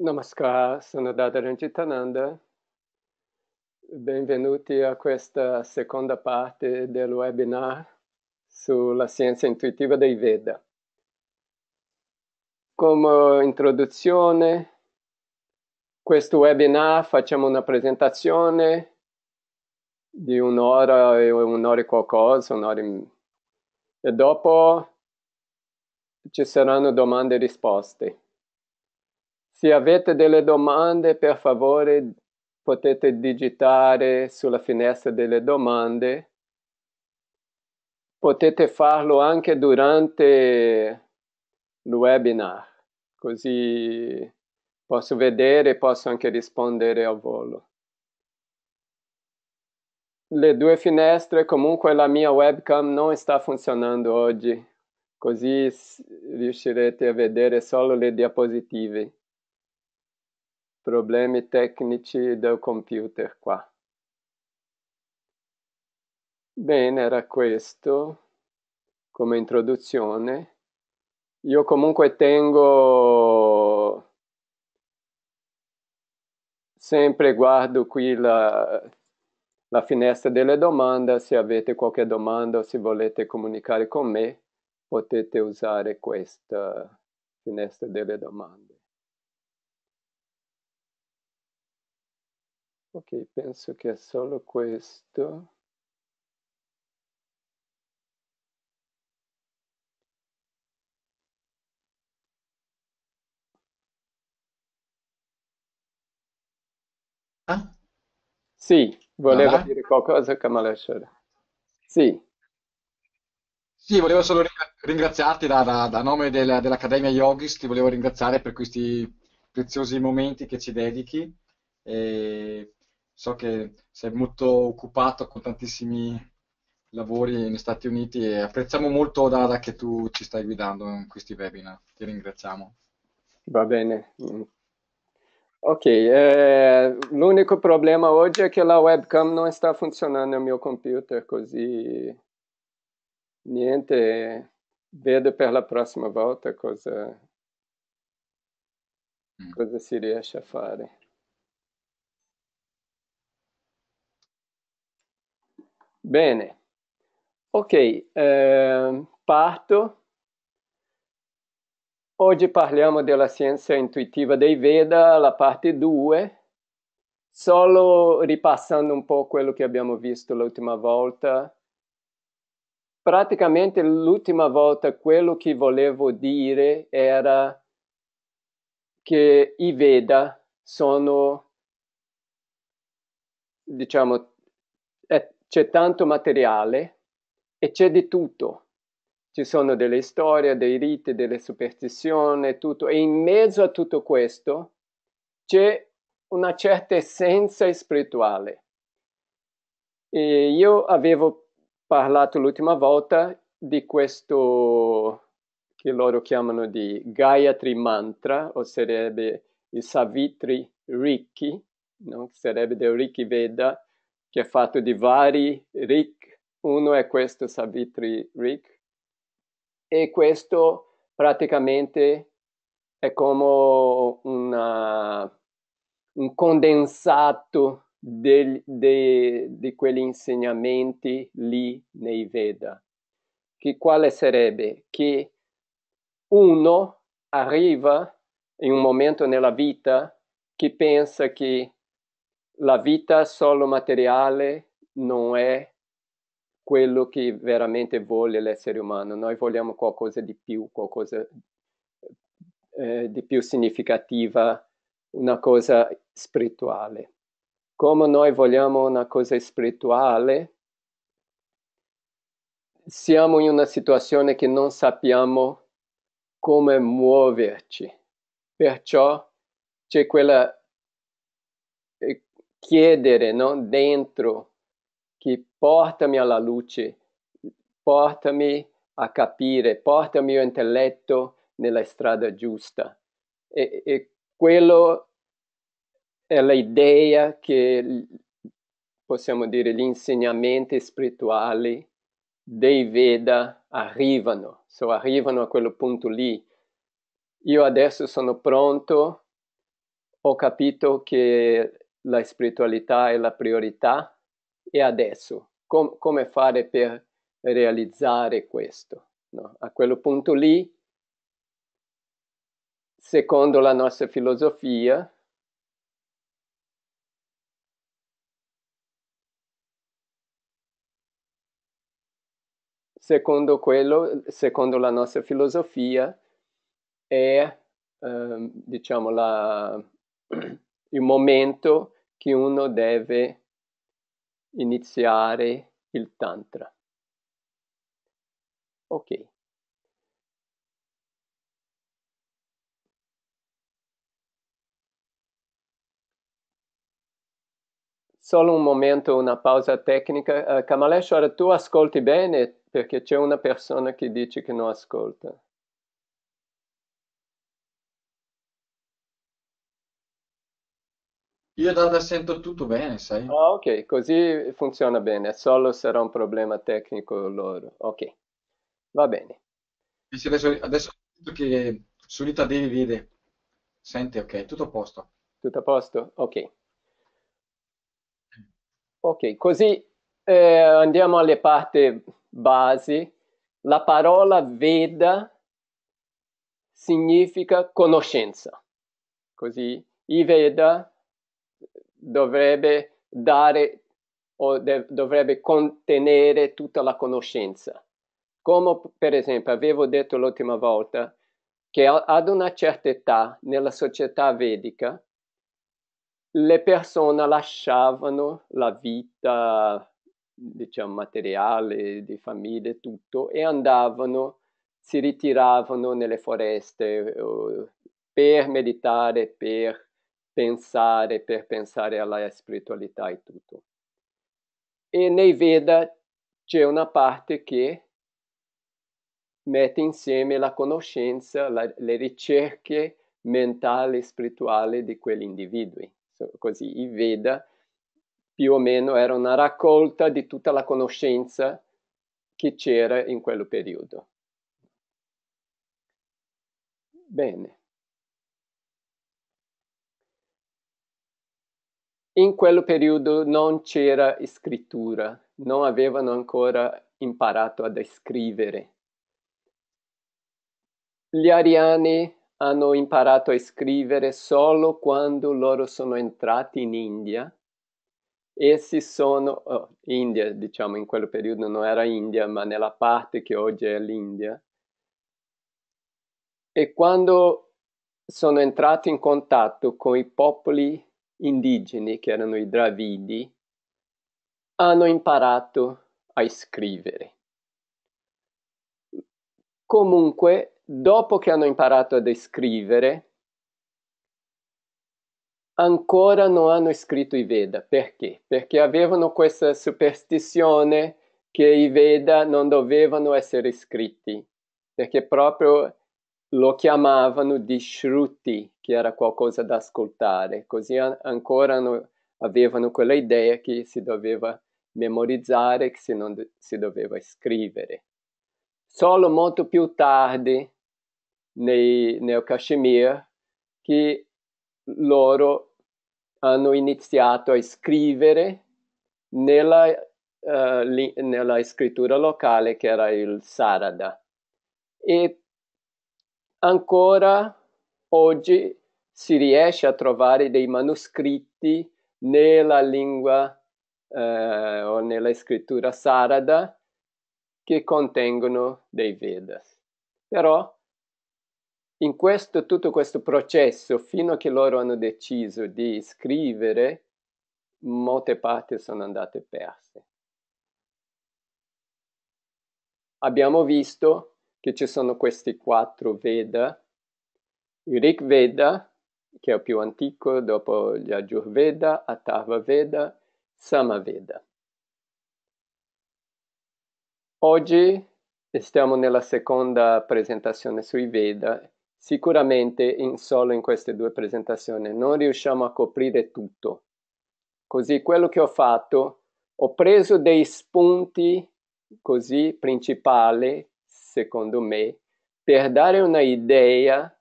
Namaskar, sono Dadaran Citananda. Benvenuti a questa seconda parte del webinar sulla scienza intuitiva dei Veda. Come introduzione, questo webinar facciamo una presentazione di un'ora e un'ora e qualcosa, un'ora in... e dopo ci saranno domande e risposte. Se avete delle domande, per favore potete digitare sulla finestra delle domande. Potete farlo anche durante il webinar, così posso vedere e posso anche rispondere al volo. Le due finestre, comunque la mia webcam non sta funzionando oggi, così riuscirete a vedere solo le diapositive problemi tecnici del computer qua. Bene, era questo come introduzione. Io comunque tengo sempre guardo qui la, la finestra delle domande, se avete qualche domanda o se volete comunicare con me potete usare questa finestra delle domande. Ok, penso che è solo questo. Ah? Sì, voleva Ah, dire qualcosa Kamala Sì, Sì, volevo solo ringraziarti da, da- da nome del- dell'Accademia Yogis, ti volevo ringraziare per questi preziosi momenti che ci dedichi. E so che sei molto occupato con tantissimi lavori negli Stati Uniti e apprezziamo molto Dada che tu ci stai guidando in questi webinar, ti ringraziamo. Va bene. Ok, eh, l'unico problema oggi è che la webcam non sta funzionando nel mio computer, così niente, vedo per la prossima volta cosa, mm. cosa si riesce a fare. Bene, ok, eh, parto. Oggi parliamo della scienza intuitiva dei Veda, la parte 2, solo ripassando un po' quello che abbiamo visto l'ultima volta. Praticamente l'ultima volta quello che volevo dire era che i Veda sono, diciamo, c'è tanto materiale e c'è di tutto. Ci sono delle storie, dei riti, delle superstizioni, tutto. E in mezzo a tutto questo c'è una certa essenza spirituale. E io avevo parlato l'ultima volta di questo che loro chiamano di Gayatri Mantra, o sarebbe il Savitri Rikki, no? sarebbe del Rikki Veda, che è fatto di vari Rik. Uno è questo Savitri Rik e questo praticamente è come una, un condensato del, de, di quegli insegnamenti lì nei Veda. Che quale sarebbe? Che uno arriva in un momento nella vita che pensa che la vita solo materiale non è quello che veramente vuole l'essere umano, noi vogliamo qualcosa di più, qualcosa eh, di più significativa, una cosa spirituale. Come noi vogliamo una cosa spirituale, siamo in una situazione che non sappiamo come muoverci, perciò c'è quella eh, chiedere no? dentro che portami alla luce, portami a capire, portami il mio intelletto nella strada giusta. E, e quello è l'idea che possiamo dire gli insegnamenti spirituali dei Veda arrivano, so, arrivano a quel punto lì. Io adesso sono pronto, ho capito che la spiritualità è la priorità e adesso com- come fare per realizzare questo. No? A quel punto lì, secondo la nostra filosofia, secondo quello, secondo la nostra filosofia, è, ehm, diciamo, la il momento che uno deve iniziare il tantra. Ok. Solo un momento, una pausa tecnica. Uh, ora tu ascolti bene perché c'è una persona che dice che non ascolta. Io da da sento tutto bene, sai? Ah, ok, così funziona bene, solo sarà un problema tecnico loro. Ok, va bene. adesso, adesso che Solita Devi vede, sente, ok, tutto a posto. Tutto a posto? Ok. Ok, così eh, andiamo alle parti basi. La parola Veda significa conoscenza. Così i Veda dovrebbe dare o de- dovrebbe contenere tutta la conoscenza. Come per esempio avevo detto l'ultima volta che ad una certa età nella società vedica le persone lasciavano la vita diciamo materiale, di famiglia, e tutto e andavano, si ritiravano nelle foreste eh, per meditare, per pensare per pensare alla spiritualità e tutto. E nei Veda c'è una parte che mette insieme la conoscenza, la, le ricerche mentali e spirituali di quegli individui. così i Veda più o meno era una raccolta di tutta la conoscenza che c'era in quel periodo. Bene. in quel periodo non c'era scrittura, non avevano ancora imparato ad scrivere. Gli ariani hanno imparato a scrivere solo quando loro sono entrati in India Essi sono, oh, India diciamo in quel periodo non era India ma nella parte che oggi è l'India, e quando sono entrati in contatto con i popoli indigeni, che erano i Dravidi, hanno imparato a scrivere. Comunque, dopo che hanno imparato a scrivere, ancora non hanno scritto i Veda. Perché? Perché avevano questa superstizione che i Veda non dovevano essere scritti, perché proprio lo chiamavano di Shruti, che era qualcosa da ascoltare, così an- ancora no, avevano quella idea che si doveva memorizzare, che si non de- si doveva scrivere. Solo molto più tardi, nei, nel Kashmir, che loro hanno iniziato a scrivere nella, uh, li- nella scrittura locale che era il Sarada. E ancora oggi si riesce a trovare dei manoscritti nella lingua eh, o nella scrittura sarada che contengono dei Vedas. Però in questo, tutto questo processo, fino a che loro hanno deciso di scrivere, molte parti sono andate perse. Abbiamo visto che ci sono questi quattro Veda. Il Rig Veda, che è il più antico, dopo gli Ajurveda, Atharva Veda, Samaveda. Oggi stiamo nella seconda presentazione sui Veda. Sicuramente in solo in queste due presentazioni non riusciamo a coprire tutto. Così quello che ho fatto, ho preso dei spunti così principali secondo me, per dare una idea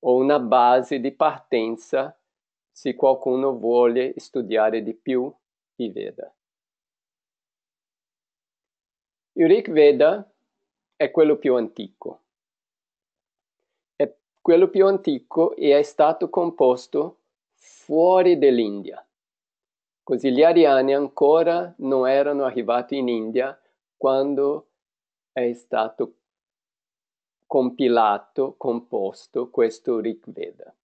o una base di partenza se qualcuno vuole studiare di più i Veda. Il Rig Veda è quello più antico. È quello più antico e è stato composto fuori dell'India. Così gli ariani ancora non erano arrivati in India quando è stato compilato, composto questo Rig Veda.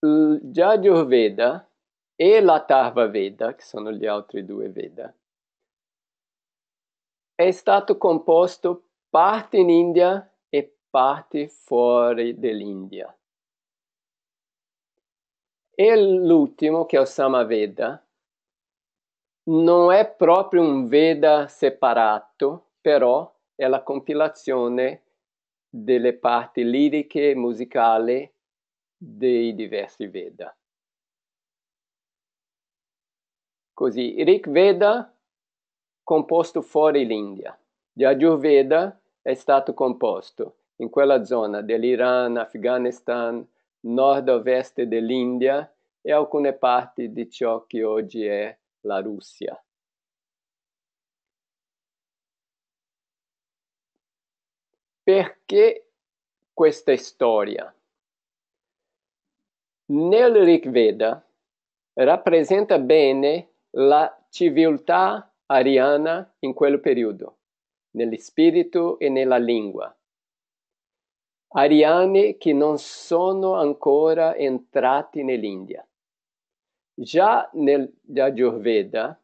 Il Jajur Veda e l'Atharva Veda, che sono gli altri due Veda, è stato composto parte in India e parte fuori dell'India. E l'ultimo, che è il Samaveda, non è proprio un Veda separato, però è la compilazione delle parti liriche e musicali dei diversi Veda. Così, Rig Veda composto fuori l'India, Veda è stato composto in quella zona dell'Iran, Afghanistan, nord-ovest dell'India e alcune parti di ciò che oggi è la Russia. Perché questa storia? Nel Rig Veda rappresenta bene la civiltà ariana in quel periodo, nello spirito e nella lingua. Ariani che non sono ancora entrati nell'India. Già nell'Ayurveda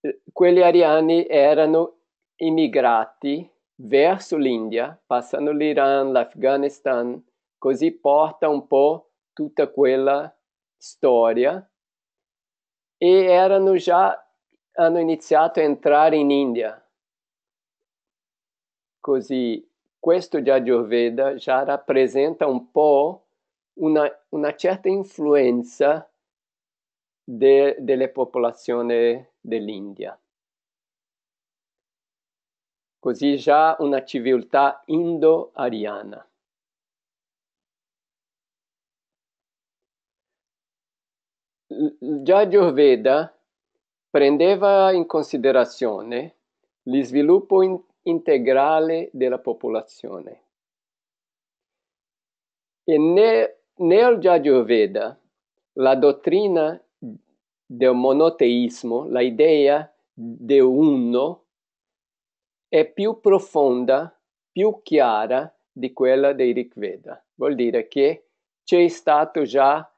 eh, quegli ariani erano immigrati verso l'India, passando l'Iran, l'Afghanistan, così porta un po' tutta quella storia e erano già hanno iniziato a entrare in India. Così questo Yajurveda già rappresenta un po' una, una certa influenza de, delle popolazioni dell'India. Così già una civiltà indo-ariana. Già Giorveda prendeva in considerazione lo sviluppo in integrale della popolazione. E ne nel Yajurveda, la dottrina del monoteismo, la idea di uno, è più profonda, più chiara di quella dei Rigveda. Vuol dire che c'è stato già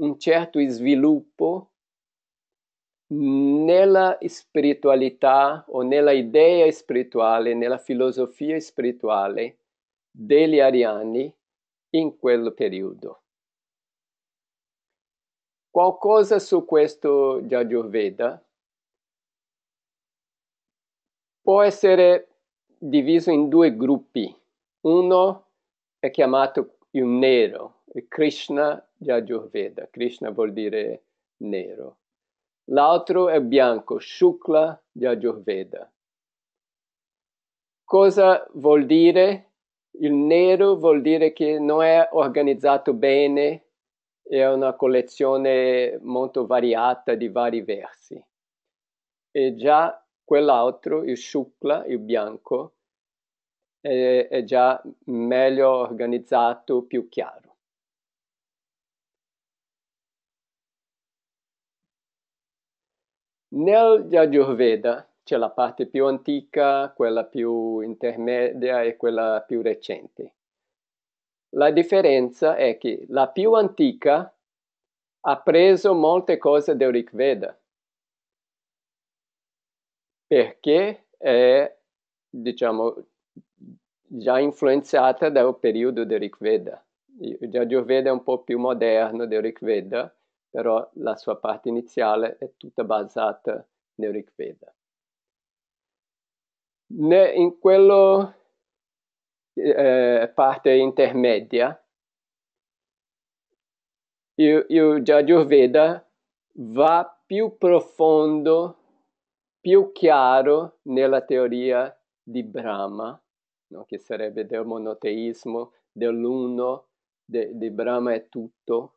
un certo sviluppo nella spiritualità o nella idea spirituale, nella filosofia spirituale degli ariani in quel periodo. Qualcosa su questo di può essere diviso in due gruppi. Uno è chiamato il nero, il Krishna di Krishna vuol dire nero. L'altro è bianco, Shukla di Cosa vuol dire? Il nero vuol dire che non è organizzato bene, è una collezione molto variata di vari versi. E già quell'altro, il Shukla, il bianco, è, è già meglio organizzato, più chiaro. Nel Yajurveda c'è la parte più antica, quella più intermedia e quella più recente. La differenza è che la più antica ha preso molte cose del Rig Veda perché è, diciamo, già influenzata dal periodo del Rig Veda. Il Yajurveda è un po' più moderno del Rig Veda, però la sua parte iniziale è tutta basata nel Rig Veda. Ne, in quello eh, parte intermédia. E, o Jajurveda va più profondo, più chiaro nella teoria di Brahma, no? che sarebbe del monoteismo, dell'uno, de, di Brahma è tutto.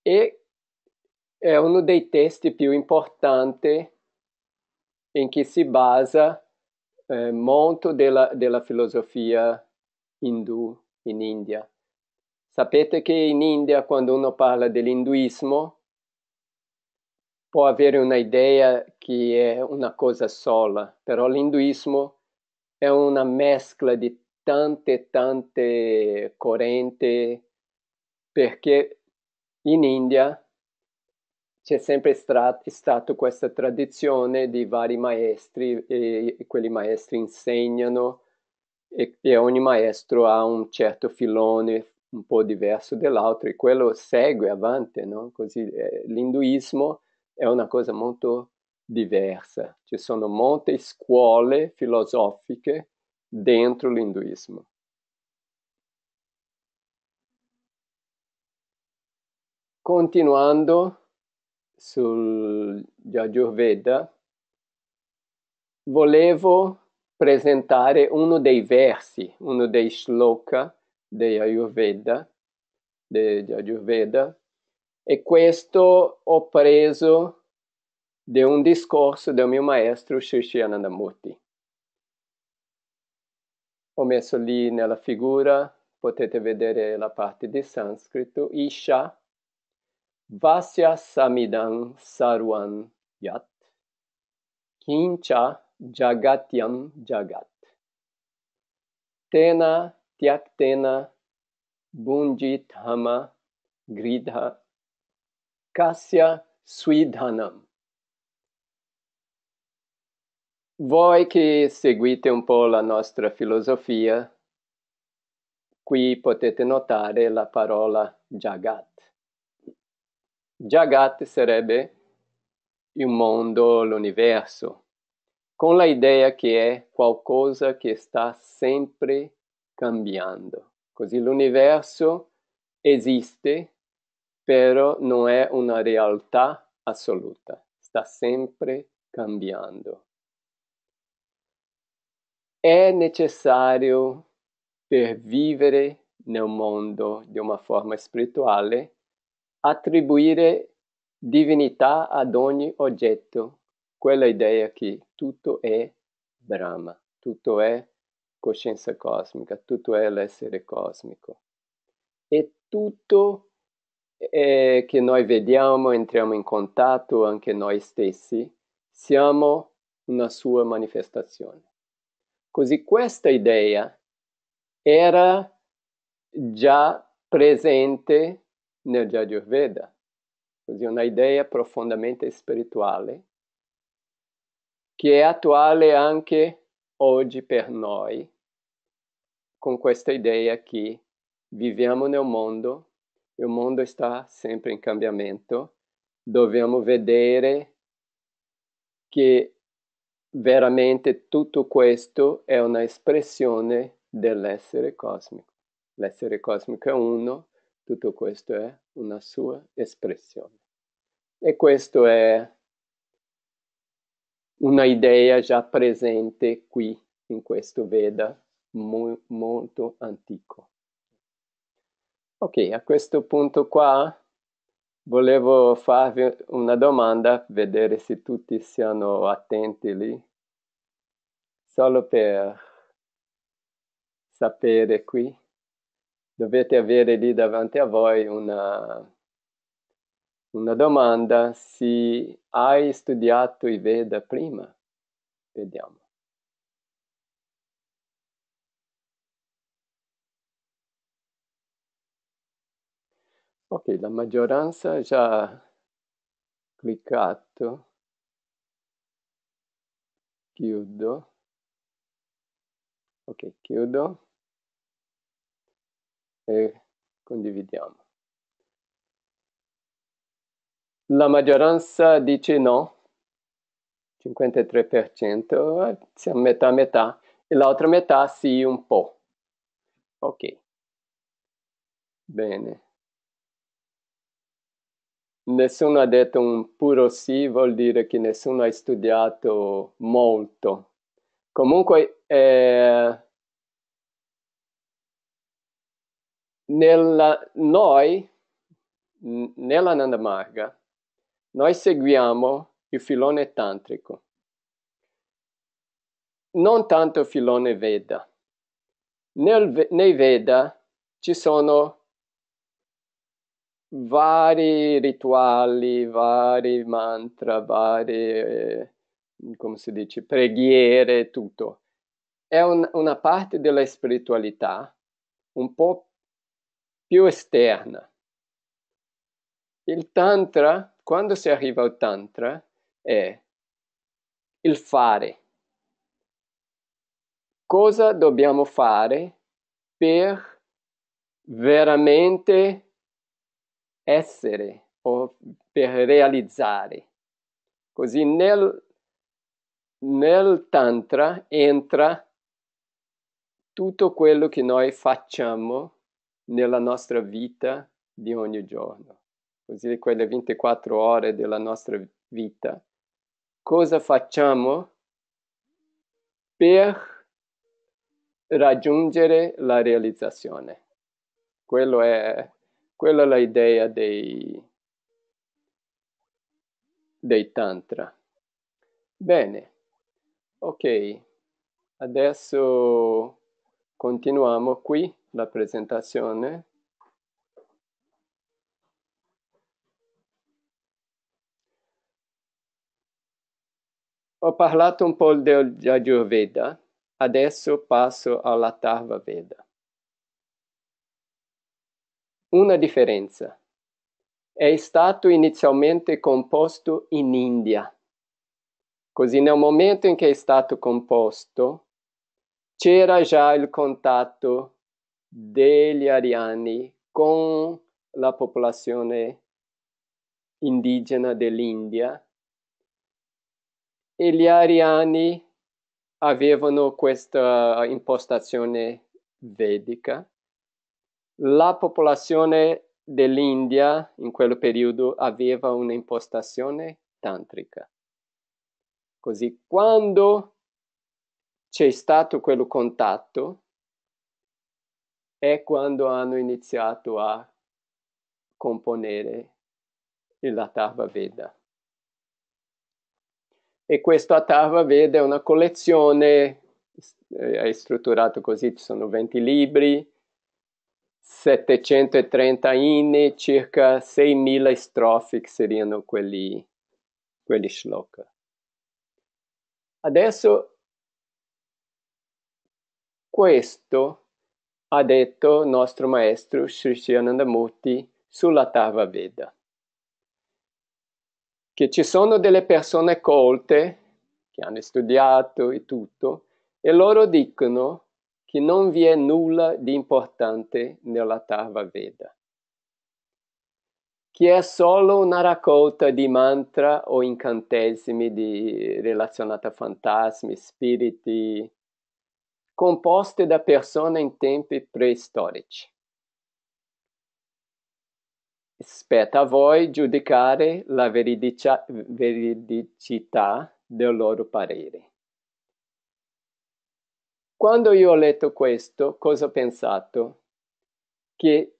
E è uno dei testi più importanti in cui si basa eh, molto della, della filosofia hindu in India. Sapete che in India quando uno parla dell'induismo può avere un'idea che è una cosa sola, però l'induismo è una mescla di tante tante correnti perché in India c'è sempre stra- stata questa tradizione di vari maestri e, quelli maestri insegnano e, e, ogni maestro ha un certo filone un po' diverso dell'altro e quello segue avanti, no? Così eh, l'induismo è una cosa molto diversa, ci sono molte scuole filosofiche dentro l'induismo. Continuando, sul Ayurveda, volevo presentare uno dei versi, uno dei shloka di Ayurveda, degli Ayurveda, e questo ho preso di un discorso del mio maestro Shishi Anandamurti. Ho messo lì nella figura, potete vedere la parte di sanscrito, Isha Vasya Samidam Sarvan Yat Kincha Jagatyam Jagat Tena Tyaktena hama Gridha Kasya Swidhanam Voi que seguite um po' la nostra filosofia, qui potete notare la parola Jagat Jagat sarebbe il mondo, l'universo, con l'idea che è qualcosa che sta sempre cambiando. Così l'universo esiste, però non è una realtà assoluta, sta sempre cambiando. È necessario per vivere nel mondo di una forma spirituale attribuire divinità ad ogni oggetto, quella idea che tutto è Brahma, tutto è coscienza cosmica, tutto è l'essere cosmico. E tutto eh, che noi vediamo, entriamo in contatto anche noi stessi, siamo una sua manifestazione. Così questa idea era già presente nel Ayurveda, così una idea profondamente spirituale che è attuale anche oggi per noi, con questa idea che viviamo nel mondo, e il mondo sta sempre in cambiamento, dobbiamo vedere che veramente tutto questo è un'espressione dell'essere cosmico. L'essere cosmico è uno, tutto questo è una sua espressione. E questa è un'idea già presente qui in questo Veda mo- molto antico. Ok, a questo punto qua volevo farvi una domanda, vedere se tutti siano attenti lì, solo per sapere qui dovete avere lì davanti a voi una, una domanda se hai studiato i Veda prima. Vediamo. Ok, la maggioranza ha già cliccato. Chiudo. Ok, chiudo e condividiamo. La maggioranza dice no, 53%, siamo metà metà, e l'altra metà sì un po'. Ok. Bene. Nessuno ha detto un puro sì, vuol dire che nessuno ha studiato molto. Comunque eh, nella, noi, nella Nandamarga, noi seguiamo il filone tantrico, non tanto il filone Veda. Nel, nei Veda ci sono vari rituali, vari mantra, varie, eh, come si dice, preghiere, tutto. È un, una parte della spiritualità un po' più esterna. Il tantra, quando si arriva al tantra, è il fare. Cosa dobbiamo fare per veramente essere o per realizzare? Così nel, nel tantra entra tutto quello che noi facciamo nella nostra vita di ogni giorno, così quelle 24 ore della nostra vita. Cosa facciamo per raggiungere la realizzazione? Quello è, quella è l'idea dei, dei tantra. Bene, ok, adesso continuiamo qui. la presentazione. Ho parlato né? un po' di Ayurveda, adesso passo all'Atharva Veda. Una differenza. È stato inizialmente composto in India. Così nel momento in cui è stato composto, c'era già il contatto degli ariani con la popolazione indigena dell'India e gli ariani avevano questa impostazione vedica. La popolazione dell'India in quel periodo aveva un'impostazione tantrica. Così quando c'è stato quel contatto è quando hanno iniziato a componere la Tarva Veda. E questo Tarva Veda è una collezione, eh, è strutturato così, ci sono 20 libri, 730 inni, circa 6.000 strofi che seriano quelli, quelli shloka. Adesso questo ha detto nostro maestro Sri Shianandamurti sulla Tava Veda. Che ci sono delle persone colte che hanno studiato e tutto, e loro dicono che non vi è nulla di importante nella Tava Veda, che è solo una raccolta di mantra o incantesimi di, relazionati a fantasmi, spiriti, composte da persone in tempi preistorici. Spetta a voi giudicare la veridicità del loro parere. Quando io ho letto questo, cosa ho pensato? Che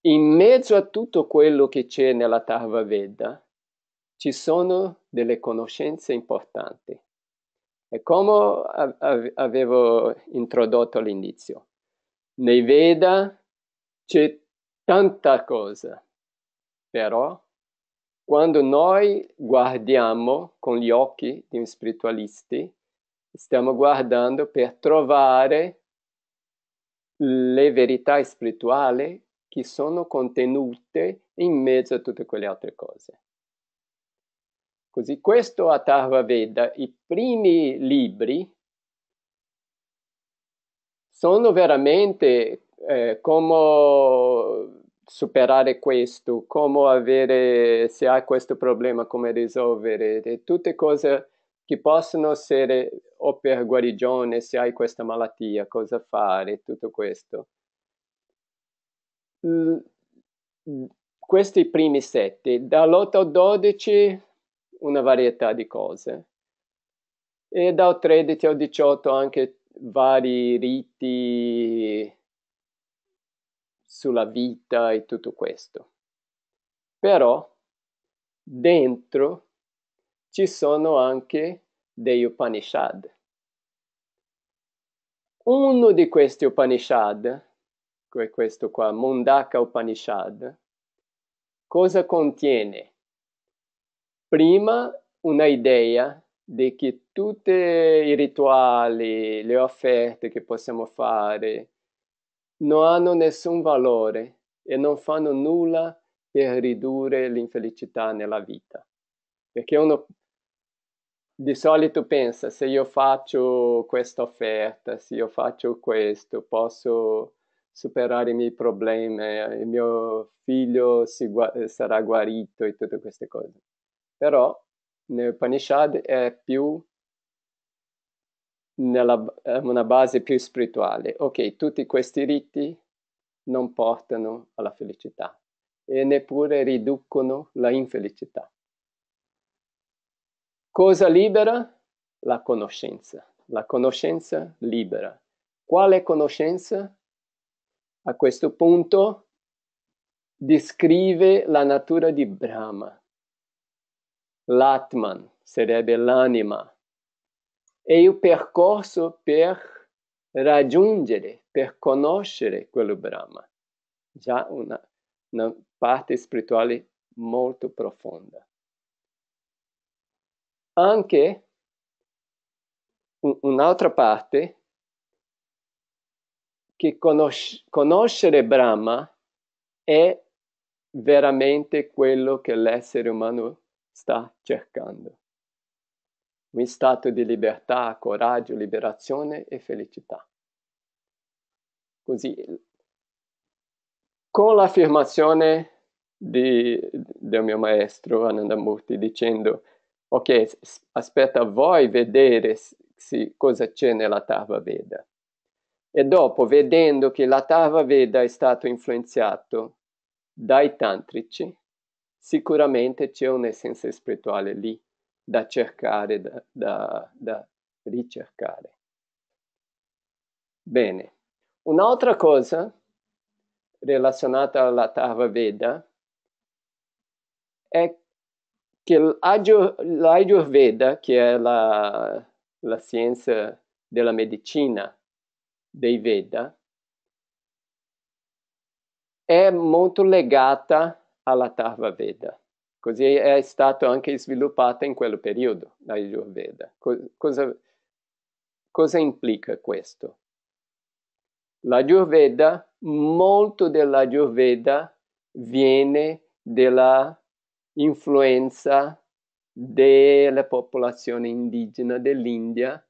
in mezzo a tutto quello che c'è nella Tarva Veda ci sono delle conoscenze importanti e come avevo introdotto all'inizio, nei Veda c'è tanta cosa, però quando noi guardiamo con gli occhi di un spiritualista, stiamo guardando per trovare le verità spirituali che sono contenute in mezzo a tutte quelle altre cose. Così questo Atharva Veda, i primi libri, sono veramente eh, come superare questo, come avere, se hai questo problema, come risolvere, tutte cose che possono essere o per guarigione, se hai questa malattia, cosa fare, tutto questo. L- questi primi sette, dall'8 al 12 una varietà di cose. E dal 13 al 18 anche vari riti sulla vita e tutto questo. Però dentro ci sono anche dei Upanishad. Uno di questi Upanishad, questo qua, Mundaka Upanishad, cosa contiene? prima un'idea di che tutti i rituali, le offerte che possiamo fare non hanno nessun valore e non fanno nulla per ridurre l'infelicità nella vita. Perché uno di solito pensa, se io faccio questa offerta, se io faccio questo, posso superare i miei problemi, il mio figlio si, sarà guarito e tutte queste cose però nel Upanishad è più nella, è una base più spirituale. Ok, tutti questi riti non portano alla felicità e neppure riducono la infelicità. Cosa libera? La conoscenza. La conoscenza libera. Quale conoscenza? A questo punto descrive la natura di Brahma, l'atman sarebbe l'anima. E il percorso per raggiungere, per conoscere quello Brahma. Già una, una parte spirituale molto profonda. Anche un'altra parte che conosc- conoscere Brahma è veramente quello che l'essere umano sta cercando. Un stato di libertà, coraggio, liberazione e felicità. Così, con l'affermazione di, del mio maestro Anandamurti dicendo, ok, aspetta voi vedere si, cosa c'è nella Tava Veda. E dopo, vedendo che la Tava Veda è stato influenzato dai tantrici, sicuramente c'è un'essenza spirituale lì da cercare, da, da, da ricercare. Bene, un'altra cosa relazionata alla Tava Veda è che l'Ayurveda, che è la, la scienza della medicina dei Veda, è molto legata all'Atharva Veda. Così è stato anche sviluppata in quel periodo la Ayurveda. Cosa, cosa implica questo? La Yurveda, molto della Yurveda viene dalla influenza della popolazione indigena dell'India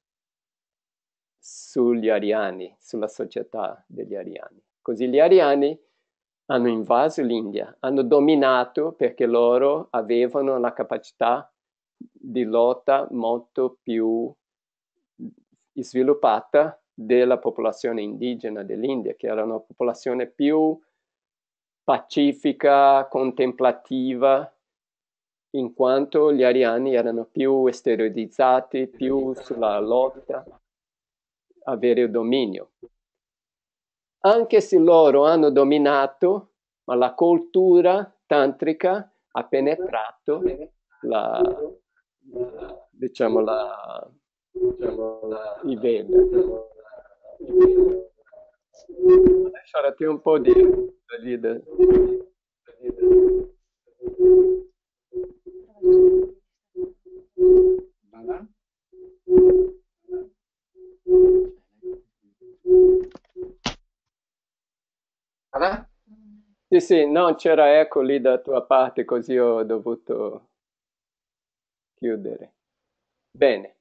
sugli ariani, sulla società degli ariani. Così gli ariani hanno invaso l'India, hanno dominato perché loro avevano la capacità di lotta molto più sviluppata della popolazione indigena dell'India, che era una popolazione più pacifica, contemplativa, in quanto gli ariani erano più esteriorizzati, più sulla lotta, avere il dominio anche se loro hanno dominato, ma la cultura tantrica ha penetrato la, la, diciamo, la, diciamo, la, i Veda. Adesso un po' di... di, Thank you. Ah? Sì, sì, no, c'era eco lì da tua parte, così ho dovuto chiudere. Bene.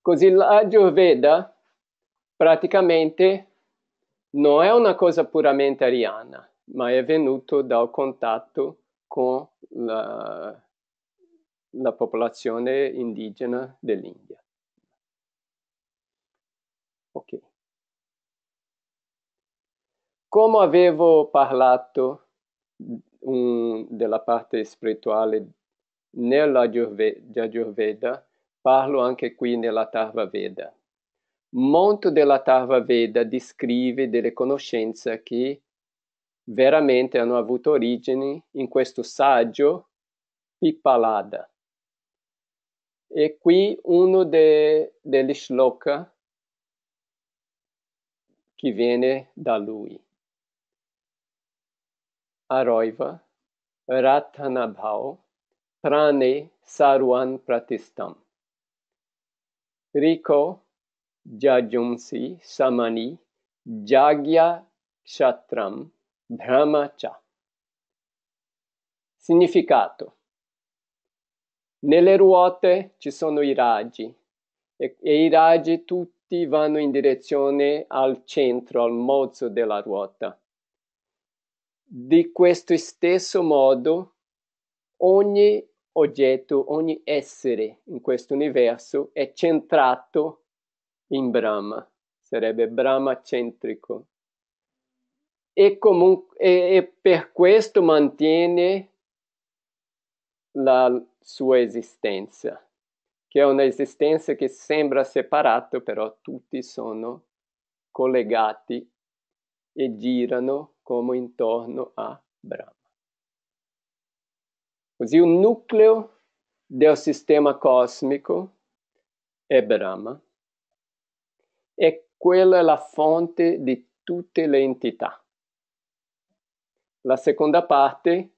Così la l'Ayurveda praticamente non è una cosa puramente ariana, ma è venuto dal contatto con la, la popolazione indigena dell'India. Ok. Come avevo parlato um, della parte spirituale nella Ayurveda, parlo anche qui nella Tarva Veda. Molto della Tarva Veda descrive delle conoscenze che veramente hanno avuto origine in questo saggio Pippalada. E qui uno de, degli shloka che viene da lui. Aroiva, Rathanabhao, Prane Saruan Pratistam. Riko Jajumsi Samani Jagya Kshatram Brahmacha. Significato. Nelle ruote ci sono i raggi e, e i raggi tutti vanno in direzione al centro, al mozzo della ruota. Di questo stesso modo, ogni oggetto, ogni essere in questo universo è centrato in Brahma, sarebbe Brahma centrico. E, comunque, e, e per questo mantiene la sua esistenza, che è un'esistenza che sembra separata, però tutti sono collegati e girano come intorno a Brahma. Così o nucleo del sistema cosmico è Brahma e quella è la fonte di tutte le entità. La seconda parte,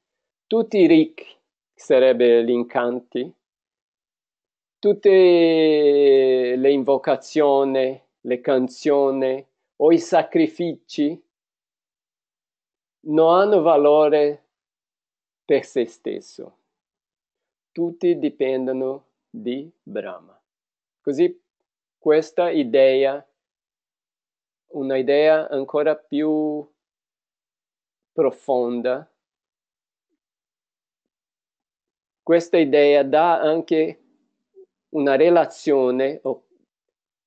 tutti i ricchi, che sarebbe gli incanti, tutte le invocazioni, le canzoni o i sacrifici non hanno valore per se stesso. Tutti dipendono di Brahma. Così questa idea, un'idea ancora più profonda, questa idea dà anche una relazione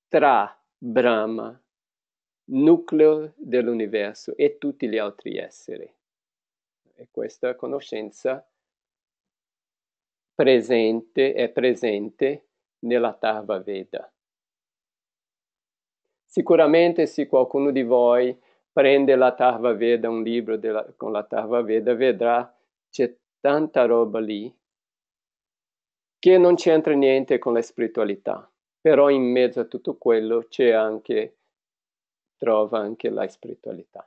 tra Brahma nucleo dell'universo e tutti gli altri esseri. E questa conoscenza presente è presente nella Tarva Veda. Sicuramente se qualcuno di voi prende la Tarva Veda, un libro della, con la Tarva Veda, vedrà c'è tanta roba lì che non c'entra niente con la spiritualità. Però in mezzo a tutto quello c'è anche trova anche la spiritualità.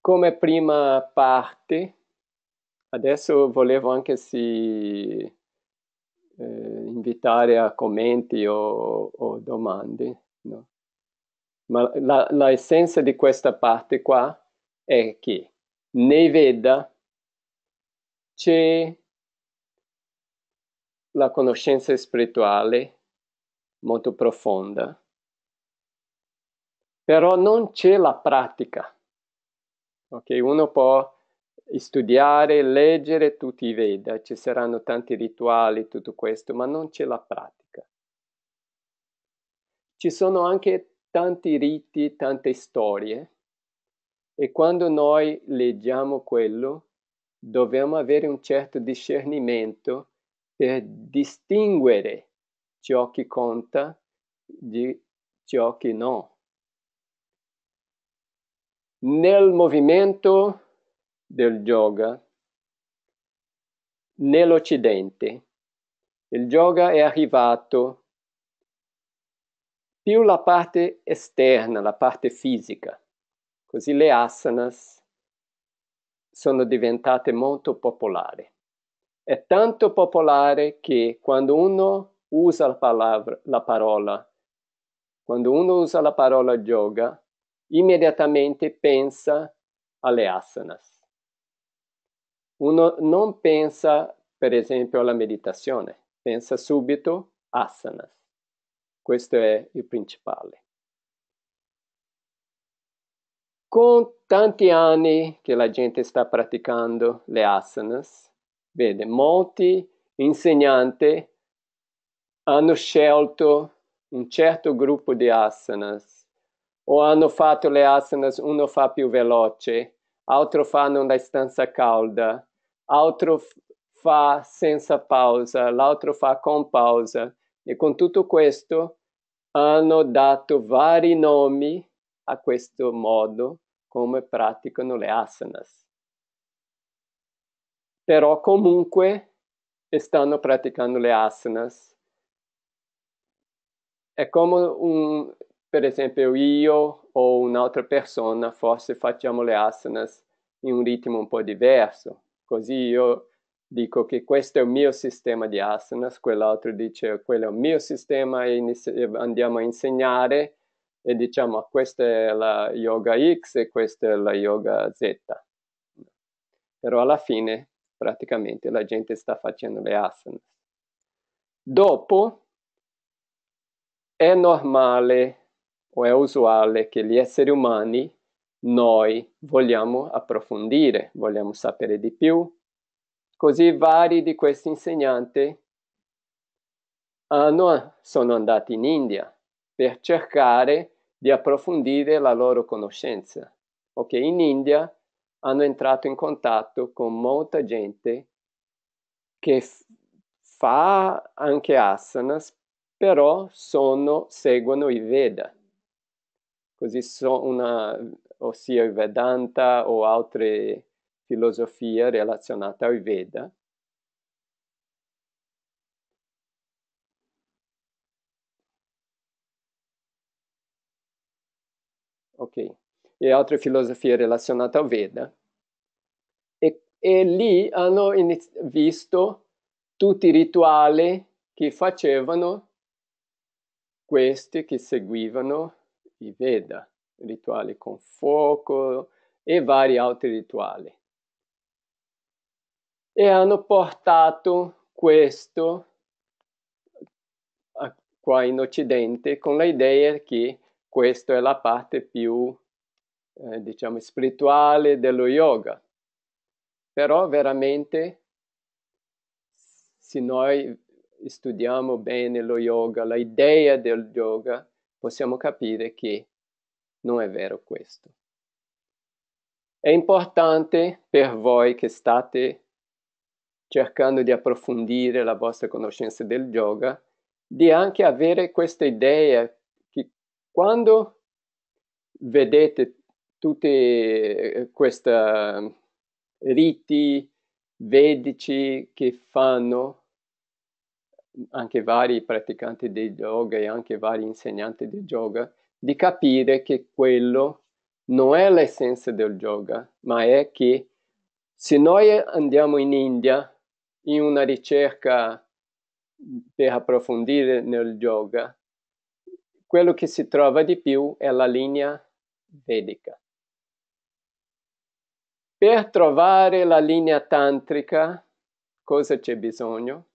Come prima parte, adesso volevo anche sì, eh, invitare a commenti o, o domande, no? ma l'essenza di questa parte qua è che nei Veda c'è la conoscenza spirituale molto profonda, però non c'è la pratica. Okay? Uno può studiare, leggere tutti i Veda, ci saranno tanti rituali, tutto questo, ma non c'è la pratica. Ci sono anche tanti riti, tante storie e quando noi leggiamo quello dobbiamo avere un certo discernimento per distinguere ciò che conta di ciò che no. Nel movimento del yoga, nell'Occidente, il yoga è arrivato più la parte esterna, la parte fisica. Così le asanas sono diventate molto popolari. È tanto popolare che quando uno usa la, palavra, la parola, quando uno usa la parola yoga, immediatamente pensa alle asanas. Uno non pensa, per esempio, alla meditazione, pensa subito asanas. Questo è il principale. Con tanti anni che la gente sta praticando le asanas, Vede, molti insegnanti hanno scelto un certo gruppo di asanas o hanno fatto le asanas, uno fa più veloce, altro fa in una stanza calda, altro fa senza pausa, l'altro fa con pausa. E con tutto questo hanno dato vari nomi a questo modo come praticano le asanas però comunque stanno praticando le asanas. È come un, per esempio io o un'altra persona, forse facciamo le asanas in un ritmo un po' diverso. Così io dico che questo è il mio sistema di asanas, quell'altro dice quello è il mio sistema e andiamo a insegnare e diciamo questa è la yoga X e questa è la yoga Z. Però alla fine praticamente la gente sta facendo le asanas. Dopo è normale o è usuale che gli esseri umani noi vogliamo approfondire, vogliamo sapere di più. Così vari di questi insegnanti hanno, sono andati in India per cercare di approfondire la loro conoscenza. Ok, In India hanno entrato in contatto con molta gente che f- fa anche asanas, però sono, seguono i Veda. Così sono una, ossia il Vedanta o altre filosofie relazionate ai Veda e altre filosofie relazionate al Veda. E, e lì hanno iniz- visto tutti i rituali che facevano questi che seguivano i Veda, rituali con fuoco e vari altri rituali. E hanno portato questo qua in Occidente con l'idea che questa è la parte più eh, diciamo, spirituale dello yoga. Però veramente, se noi studiamo bene lo yoga, l'idea del yoga, possiamo capire che non è vero questo. È importante per voi che state cercando di approfondire la vostra conoscenza del yoga, di anche avere questa idea che quando vedete tutti eh, questi riti vedici che fanno anche vari praticanti di yoga e anche vari insegnanti di yoga di capire che quello non è l'essenza del yoga, ma è che se noi andiamo in India in una ricerca per approfondire nel yoga, quello che si trova di più è la linea vedica. Per trovare la linea tantrica, cosa c'è bisogno?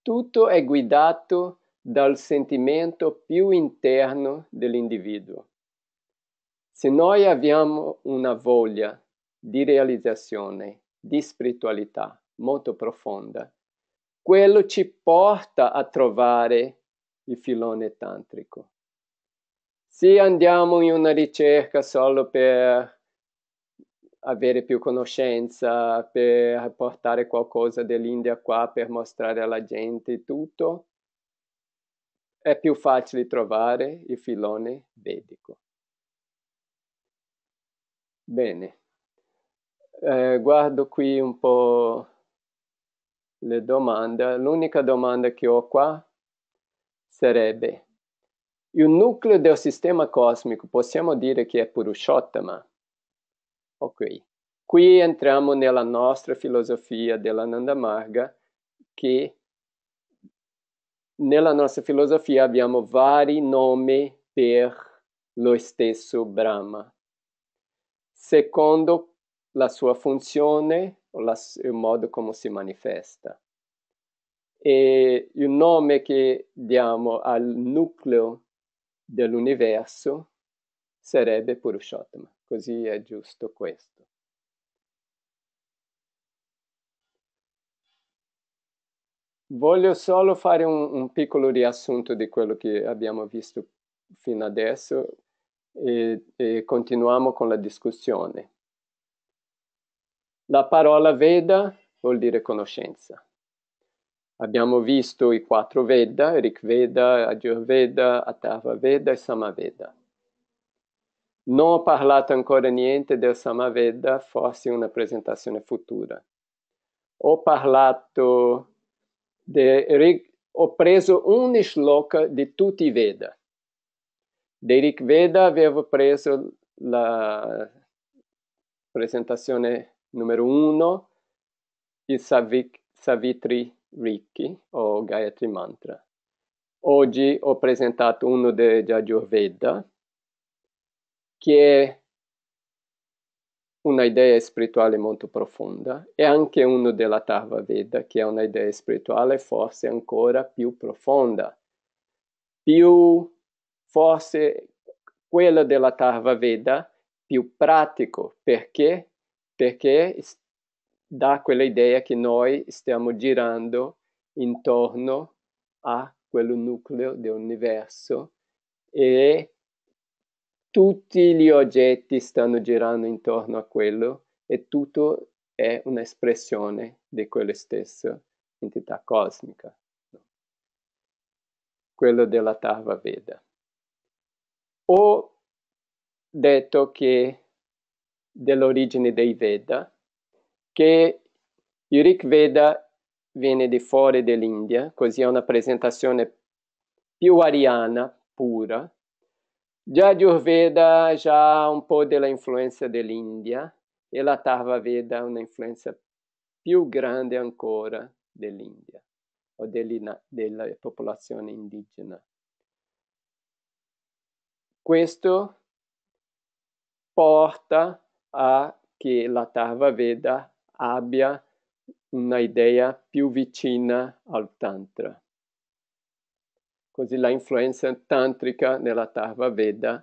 Tutto è guidato dal sentimento più interno dell'individuo. Se noi abbiamo una voglia di realizzazione, di spiritualità molto profonda, quello ci porta a trovare il filone tantrico. Se andiamo in una ricerca solo per avere più conoscenza, per portare qualcosa dell'India qua, per mostrare alla gente tutto, è più facile trovare il filone vedico. Bene, eh, guardo qui un po' le domande. L'unica domanda che ho qua sarebbe, il nucleo del sistema cosmico possiamo dire che è Purushottama? Ok, qui entriamo nella nostra filosofia dell'Ananda Marga che nella nostra filosofia abbiamo vari nomi per lo stesso Brahma, secondo la sua funzione o la, il modo come si manifesta. E il nome che diamo al nucleo dell'universo sarebbe Purushottama così è giusto questo. Voglio solo fare un, un, piccolo riassunto di quello che abbiamo visto fino adesso e, e continuiamo con la discussione. La parola Veda vuol dire conoscenza. Abbiamo visto i quattro Veda, Rig Veda, Ajur Atharva Veda e Samaveda. Non ho parlato ancora niente del Samaveda, forse in una presentazione futura. Ho parlato, de, ho preso un shloka di tutti i Veda. Di Rig Veda avevo preso la presentazione numero uno, il Savik, Savitri Riki o Gayatri Mantra. Oggi ho presentato uno di Ajurveda che è un'idea spirituale molto profonda e anche uno della Tava Veda, che è un'idea spirituale forse ancora più profonda, più forse quella della Tava Veda più pratico, perché? Perché dà quell'idea che noi stiamo girando intorno a quel nucleo dell'universo e tutti gli oggetti stanno girando intorno a quello e tutto è un'espressione di quella stessa entità cosmica, quello della Tarva Veda. Ho detto che dell'origine dei Veda, che il Rig Veda viene di fuori dell'India, così è una presentazione più ariana, pura, Já Yajurveda já um pouco da influência da Índia, e a Tarva Veda uma influência mais grande ancora Índia ou da população indígena. Isso porta a que a Tarva Veda abbia ideia mais vicina ao Tantra. così la influenza tantrica nella Tarva Veda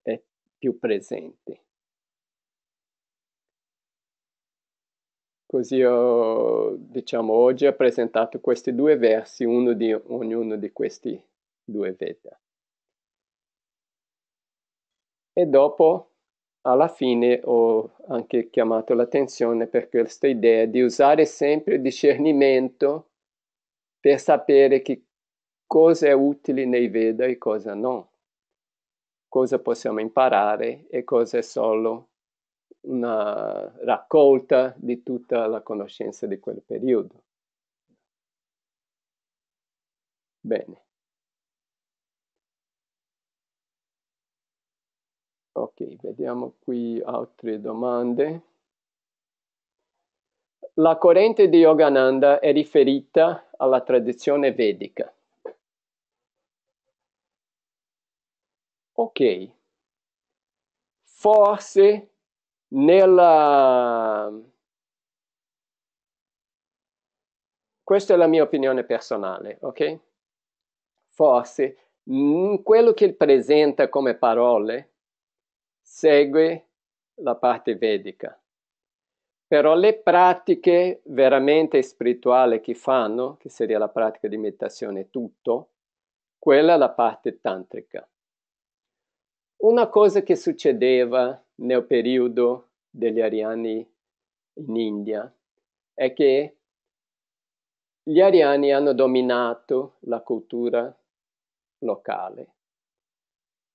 è più presente. Così ho, diciamo, oggi ho presentato questi due versi, uno di ognuno di questi due Veda. E dopo, alla fine, ho anche chiamato l'attenzione per questa idea di usare sempre il discernimento per sapere che cosa è utile nei Veda e cosa no, cosa possiamo imparare e cosa è solo una raccolta di tutta la conoscenza di quel periodo. Bene. Ok, vediamo qui altre domande. La corrente di Yogananda è riferita alla tradizione vedica ok, forse nella... Questa è la mia opinione personale, ok? Forse quello che presenta come parole segue la parte vedica. Però le pratiche veramente spirituali che fanno, che sarebbe la pratica di meditazione tutto, quella è la parte tantrica. Una cosa che succedeva nel periodo degli ariani in India è che gli ariani hanno dominato la cultura locale,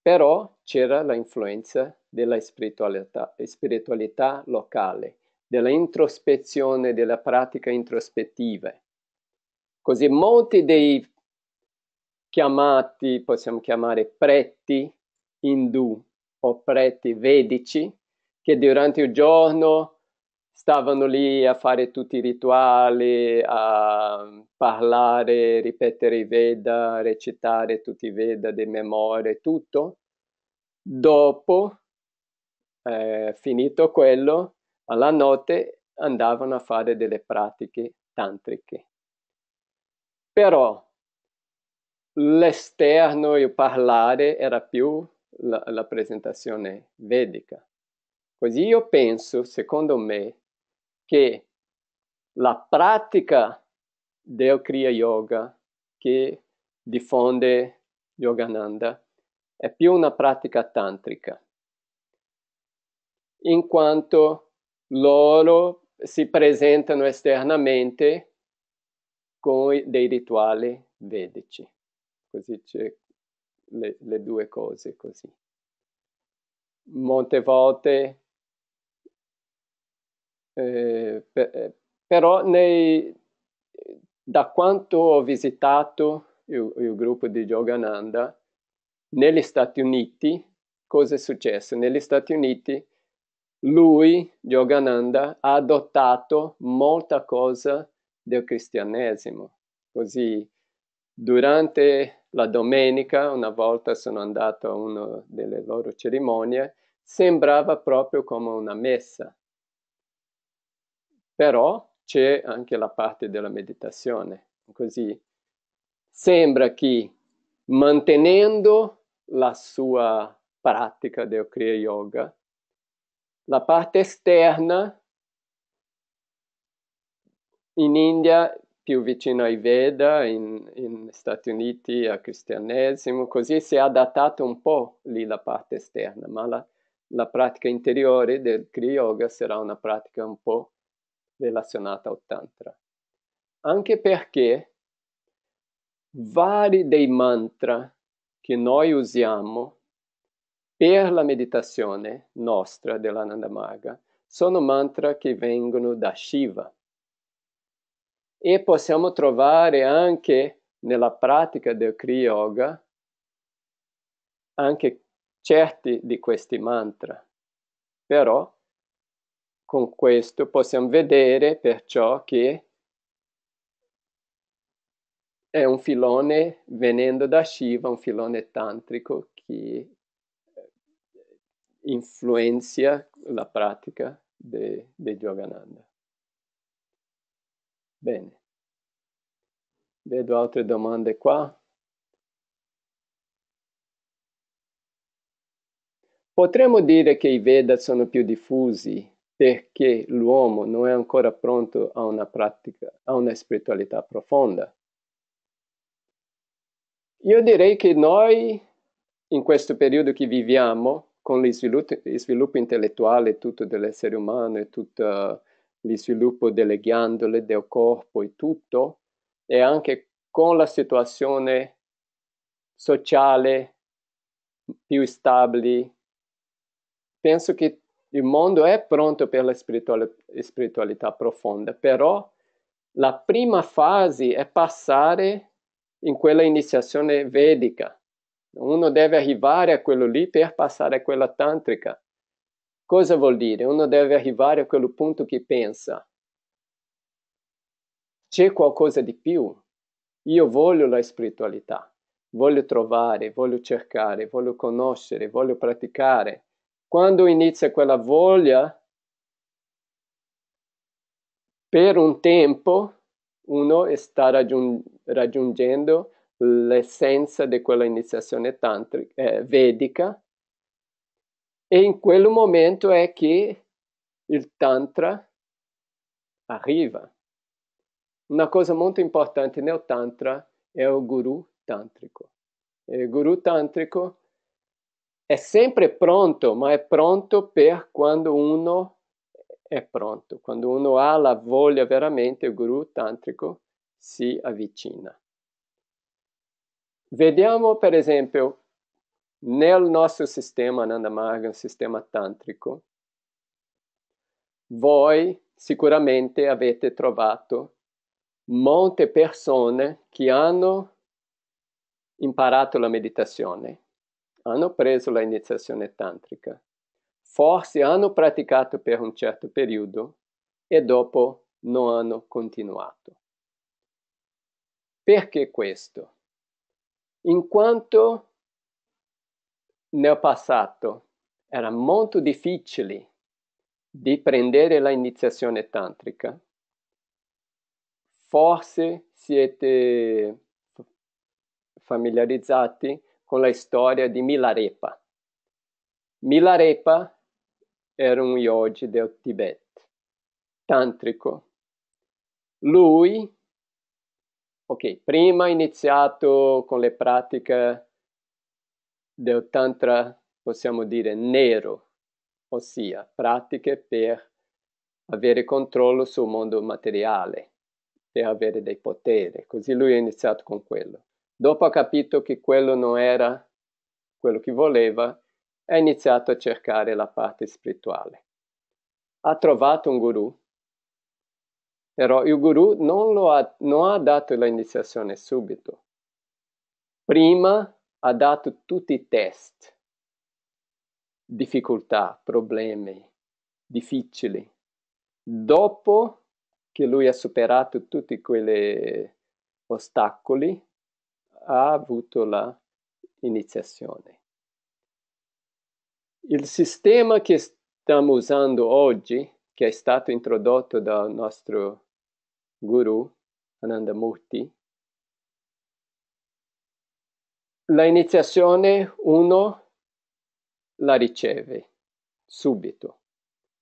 però c'era l'influenza della spiritualità, spiritualità locale, della introspezione, della pratica introspettiva. Così molti dei chiamati, possiamo chiamare preti, indù o preti vedici che durante il giorno stavano lì a fare tutti i rituali, a parlare, ripetere i Veda, recitare tutti i Veda di memoria e tutto. Dopo, eh, finito quello, alla notte andavano a fare delle pratiche tantriche. Però l'esterno, il parlare, era più la, la presentazione vedica. Così io penso, secondo me, che la pratica del Kriya Yoga che diffonde Yogananda è più una pratica tantrica, in quanto loro si presentano esternamente con dei rituali vedici. Così c'è le, le due cose così. Molte volte, eh, per, eh, però nei, da quanto ho visitato il, il gruppo di Yogananda, negli Stati Uniti, cosa è successo? Negli Stati Uniti lui, Yogananda, ha adottato molta cosa del cristianesimo. Così, durante la domenica, una volta sono andato a una delle loro cerimonie, sembrava proprio come una messa. Però c'è anche la parte della meditazione, così sembra che mantenendo la sua pratica del Kriya Yoga, la parte esterna in India più vicino ai Veda in, in, Stati Uniti al cristianesimo, così si è adattato un po' lì la parte esterna, ma la, la pratica interiore del Kriya Yoga sarà una pratica un po' relazionata al Tantra. Anche perché vari dei mantra che noi usiamo per la meditazione nostra dell'Anandamarga sono mantra che vengono da Shiva e possiamo trovare anche nella pratica del Kriya Yoga anche certi di questi mantra. Però con questo possiamo vedere perciò che è un filone venendo da Shiva, un filone tantrico che eh, influenza la pratica di Yogananda. Bene. Vedo altre domande qua. Potremmo dire che i Veda sono più diffusi perché l'uomo non è ancora pronto a una pratica, a una spiritualità profonda. Io direi che noi, in questo periodo che viviamo, con lo sviluppo intellettuale, tutto dell'essere umano e tutta lo sviluppo delle ghiandole, del corpo e tutto, e anche con la situazione sociale più stabile. Penso che il mondo è pronto per la spiritual- spiritualità profonda, però la prima fase è passare in quella iniziazione vedica. Uno deve arrivare a quello lì per passare a quella tantrica. Cosa vuol dire? Uno deve arrivare a quel punto che pensa, c'è qualcosa di più, io voglio la spiritualità, voglio trovare, voglio cercare, voglio conoscere, voglio praticare. Quando inizia quella voglia, per un tempo uno sta raggiung- raggiungendo l'essenza di quella iniziazione tantrica, eh, vedica em quel momento é que o Tantra arriva. Uma coisa muito importante no né? Tantra é o Guru Tântrico. O Guru Tântrico é sempre pronto, mas é pronto per quando uno é pronto. Quando uno ha la voglia veramente, o Guru Tântrico si avvicina. Vediamo, per esempio, nel nostro sistema Ananda Marga, sistema tantrico, voi sicuramente avete trovato molte persone che hanno imparato la meditazione, hanno preso l'iniziazione tantrica, forse hanno praticato per un certo periodo e dopo non hanno continuato. Perché questo? In quanto nel passato era molto difficile di prendere l'iniziazione tantrica. Forse siete familiarizzati con la storia di Milarepa. Milarepa era un yogi del Tibet, tantrico. Lui, ok, prima ha iniziato con le pratiche del Tantra possiamo dire nero, ossia pratiche per avere controllo sul mondo materiale, per avere dei poteri. Così lui ha iniziato con quello. Dopo ha capito che quello non era quello che voleva, ha iniziato a cercare la parte spirituale. Ha trovato un guru, però il guru non, ha, non ha dato l'iniziazione subito. Prima ha dato tutti i test, difficoltà, problemi difficili. Dopo che lui ha superato tutti quegli ostacoli, ha avuto l'iniziazione. Il sistema che stiamo usando oggi, che è stato introdotto dal nostro guru Anandamurti, la iniziazione uno la riceve subito,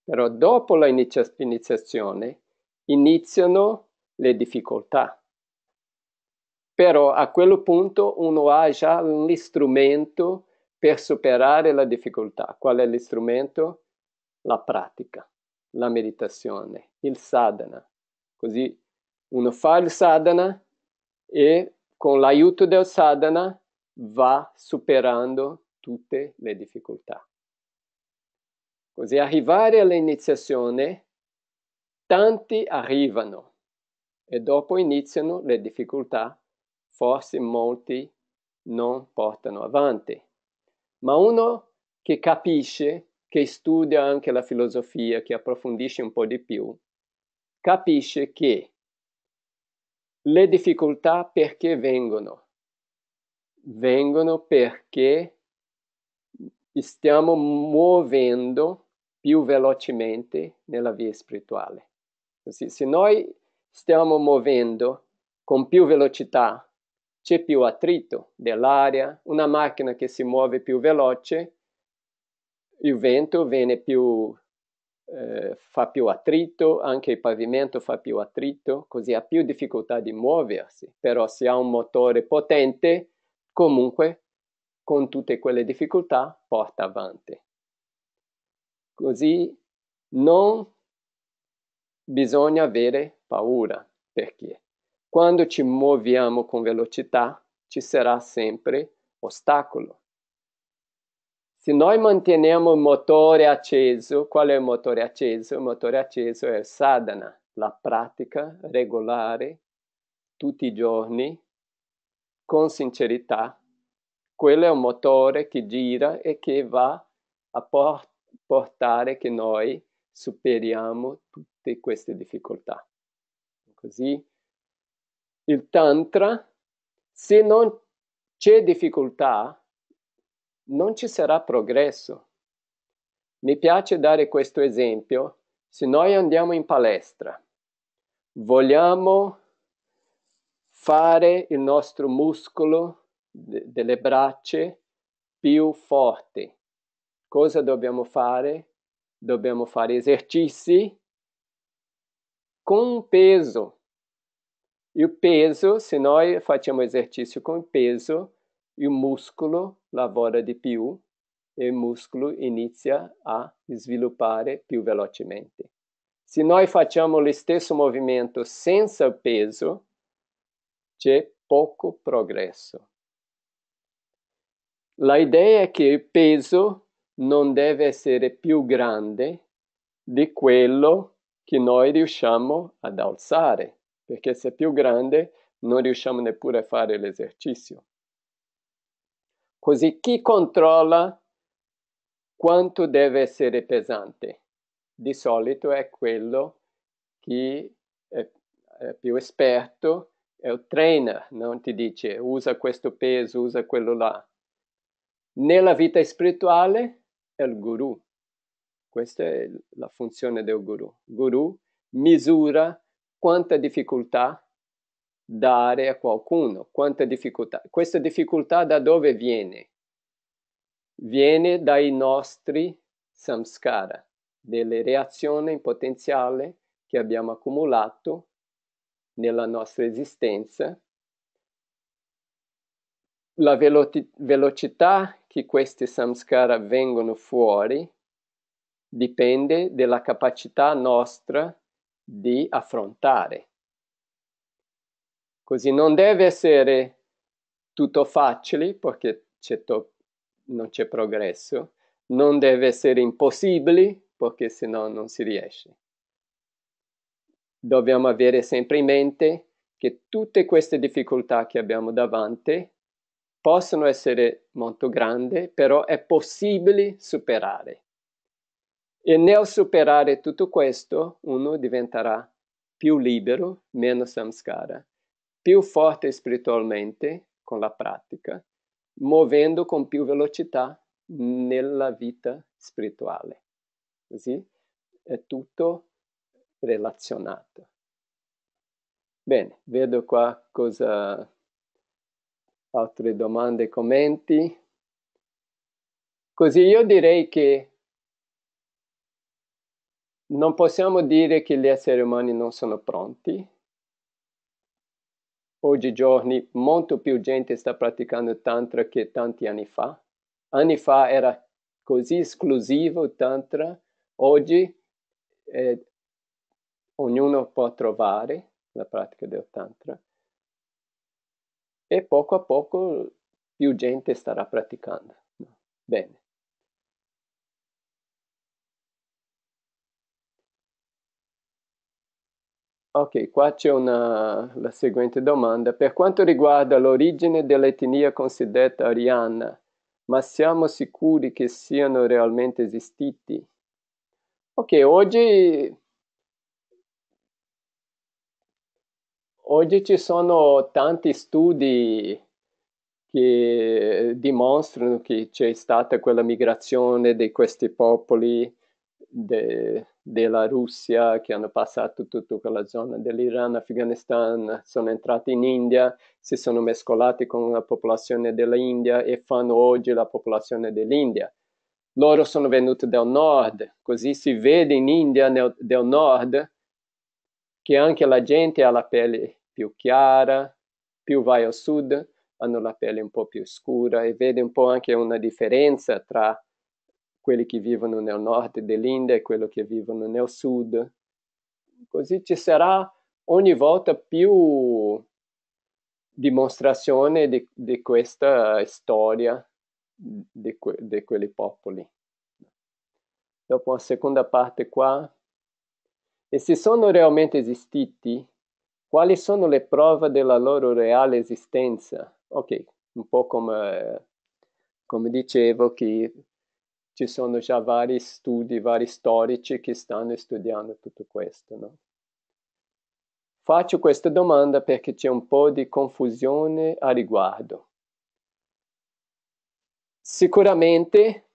però dopo la inizia- iniziazione iniziano le difficoltà. Però a quel punto uno ha già l'istrumento per superare la difficoltà. Qual è l'istrumento? La pratica, la meditazione, il sadhana. Così uno fa il sadhana e con l'aiuto del sadhana va superando tutte le difficoltà. Così arrivare all'iniziazione, tanti arrivano e dopo iniziano le difficoltà, forse molti non portano avanti. Ma uno che capisce, che studia anche la filosofia, che approfondisce un po' di più, capisce che le difficoltà perché vengono vengono perché stiamo muovendo più velocemente nella via spirituale. Così, se noi stiamo muovendo con più velocità, c'è più attrito dell'aria, una macchina che si muove più veloce, il vento viene più, eh, fa più attrito, anche il pavimento fa più attrito, così ha più difficoltà di muoversi. Però se ha un motore potente, comunque con tutte quelle difficoltà porta avanti. Così non bisogna avere paura perché quando ci muoviamo con velocità ci sarà sempre ostacolo. Se noi manteniamo il motore acceso, qual è il motore acceso? Il motore acceso è il sadhana, la pratica regolare tutti i giorni con sincerità, quello è un motore che gira e che va a portare che noi superiamo tutte queste difficoltà. Così il tantra, se non c'è difficoltà, non ci sarà progresso. Mi piace dare questo esempio. Se noi andiamo in palestra, vogliamo fare il nostro muscolo de- delle braccia più forte. Cosa dobbiamo fare? Dobbiamo fare esercizi con peso. E o peso, se noi facciamo exercício con peso, il músculo lavora di più e il músculo inizia a sviluppare più velocemente. Se noi facciamo lo stesso movimento senza peso, c'è poco progresso. La idea è che il peso non deve essere più grande di quello che noi riusciamo ad alzare, perché se è più grande non riusciamo neppure a fare l'esercizio. Così chi controlla quanto deve essere pesante? Di solito è quello che è più esperto è il trainer, non ti dice usa questo peso, usa quello là. Nella vita spirituale è il guru. Questa è la funzione del guru. Il guru misura quanta difficoltà dare a qualcuno, quanta difficoltà. Questa difficoltà da dove viene? Viene dai nostri samskara, delle reazioni in potenziale che abbiamo accumulato nella nostra esistenza, la velocità che questi samskara vengono fuori dipende dalla capacità nostra di affrontare. Così non deve essere tutto facile perché c'è to- non c'è progresso, non deve essere impossibile perché sennò non si riesce dobbiamo avere sempre in mente che tutte queste difficoltà che abbiamo davanti possono essere molto grandi, però è possibile superare. E nel superare tutto questo, uno diventerà più libero, meno samskara, più forte spiritualmente con la pratica, muovendo con più velocità nella vita spirituale. Così è tutto relazionato. Bene, vedo qua cosa altre domande, commenti. Così io direi che non possiamo dire che gli esseri umani non sono pronti. Oggigiorno molto più gente sta praticando tantra che tanti anni fa. Anni fa era così esclusivo tantra, oggi eh, ognuno può trovare la pratica del Tantra e poco a poco più gente starà praticando. Bene. Ok, qua c'è una, la seguente domanda. Per quanto riguarda l'origine dell'etnia cosiddetta ariana, ma siamo sicuri che siano realmente esistiti? Ok, oggi Oggi ci sono tanti studi che dimostrano che c'è stata quella migrazione di questi popoli de, della Russia che hanno passato tutta quella zona dell'Iran, Afghanistan, sono entrati in India, si sono mescolati con la popolazione dell'India e fanno oggi la popolazione dell'India. Loro sono venuti dal nord, così si vede in India nel, del nord che anche la gente ha la pelle più chiara, più vai al sud hanno la pelle un po' più scura e vede un po' anche una differenza tra quelli che vivono nel nord dell'India e quelli che vivono nel sud. Così ci sarà ogni volta più dimostrazione di, di questa storia di, que, di, quegli popoli. Dopo la seconda parte qua e se sono realmente esistiti, quali sono le prove della loro reale esistenza? Ok, un po' come, come dicevo che ci sono già vari studi, vari storici che stanno studiando tutto questo. No? Faccio questa domanda perché c'è un po' di confusione a riguardo. Sicuramente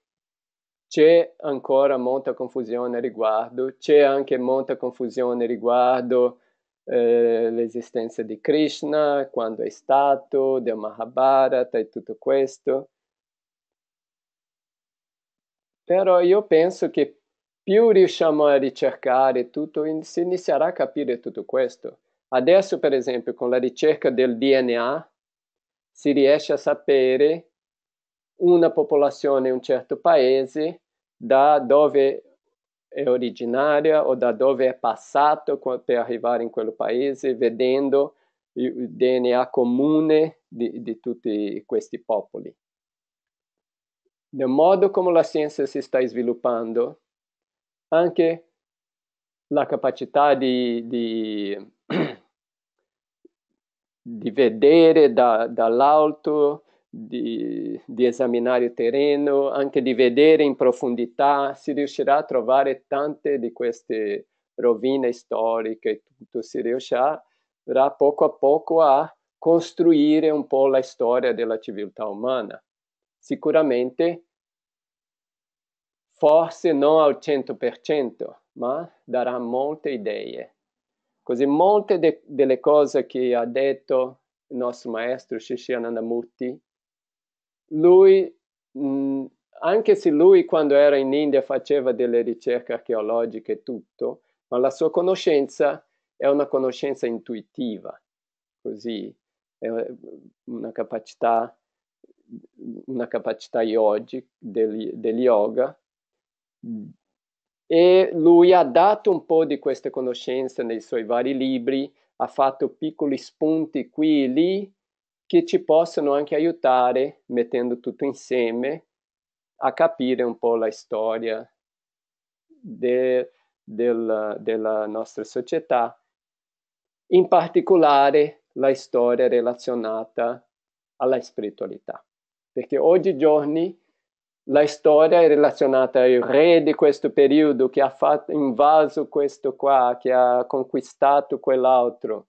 c'è ancora molta confusione riguardo, c'è anche molta confusione riguardo eh, l'esistenza di Krishna, quando è stato, del Mahabharata e tutto questo. Però io penso che più riusciamo a ricercare tutto, si inizierà a capire tutto questo. Adesso, per esempio, con la ricerca del DNA, si riesce a sapere una popolazione in un certo paese da dove è originaria o da dove è passato per arrivare in quel paese, vedendo il DNA comune di, di tutti questi popoli. Nel modo come la scienza si sta sviluppando, anche la capacità di, di, di vedere da, dall'alto di, di esaminare il terreno, anche di vedere in profondità, si riuscirà a trovare tante di queste rovine storiche, e tutto si riuscirà poco a poco a costruire un po' la storia della civiltà umana. Sicuramente, forse non al 100%, ma darà molte idee. Così molte de- delle cose che ha detto il nostro maestro Shishyanandamurti lui, mh, mm, anche se lui quando era in India faceva delle ricerche archeologiche e tutto, ma la sua conoscenza è una conoscenza intuitiva, così, è una capacità, una capacità yogic del, del yoga. E lui ha dato un po' di queste conoscenze nei suoi vari libri, ha fatto piccoli spunti qui e lì, che ci possano anche aiutare, mettendo tutto insieme, a capire un po' la storia de, del, della nostra società, in particolare la storia relazionata alla spiritualità. Perché oggigiorno la storia è relazionata al re di questo periodo che ha fatto, invaso questo qua, che ha conquistato quell'altro.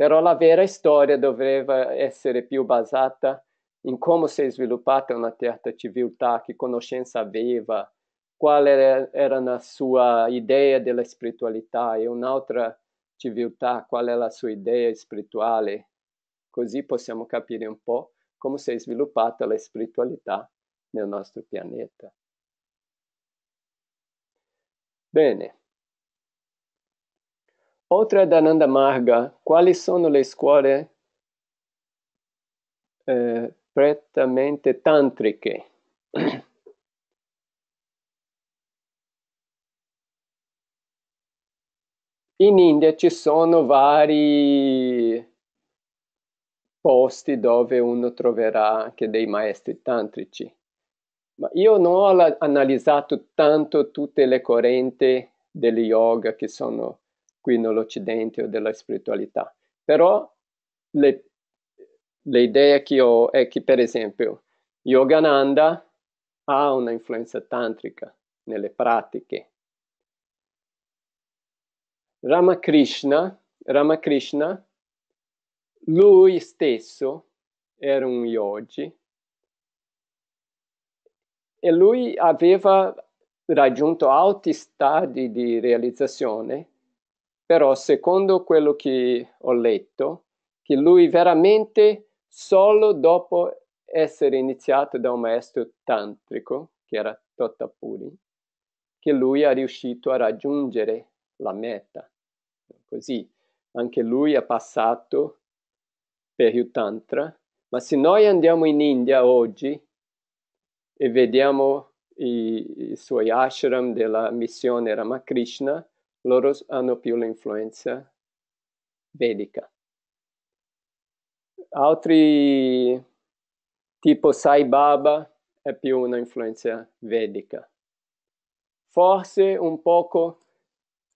Però la vera storia dovrebbe essere più basata in come si è sviluppata una certa civiltà, che conoscenza aveva, qual era la sua idea della spiritualità e un'altra civiltà, qual è la sua idea spirituale. Così possiamo capire un po' come si è sviluppata la spiritualità nel nostro pianeta. Bene. Oltre ad Ananda Marga, quali sono le scuole eh, prettamente tantriche? In India ci sono vari posti dove uno troverà anche dei maestri tantrici. Ma io non ho analizzato tanto tutte le correnti dello yoga che sono qui nell'Occidente o della spiritualità. Però le, le idee che ho è che, per esempio, Yogananda ha una influenza tantrica nelle pratiche. Ramakrishna, Ramakrishna, lui stesso era un yogi e lui aveva raggiunto alti stadi di realizzazione però secondo quello che ho letto, che lui veramente solo dopo essere iniziato da un maestro tantrico, che era Totapuri, che lui è riuscito a raggiungere la meta. Così anche lui ha passato per il Tantra, ma se noi andiamo in India oggi e vediamo i, i suoi ashram della missione Ramakrishna, loro hanno più l'influenza vedica. Altri tipo Sai Baba è più una vedica. Forse un poco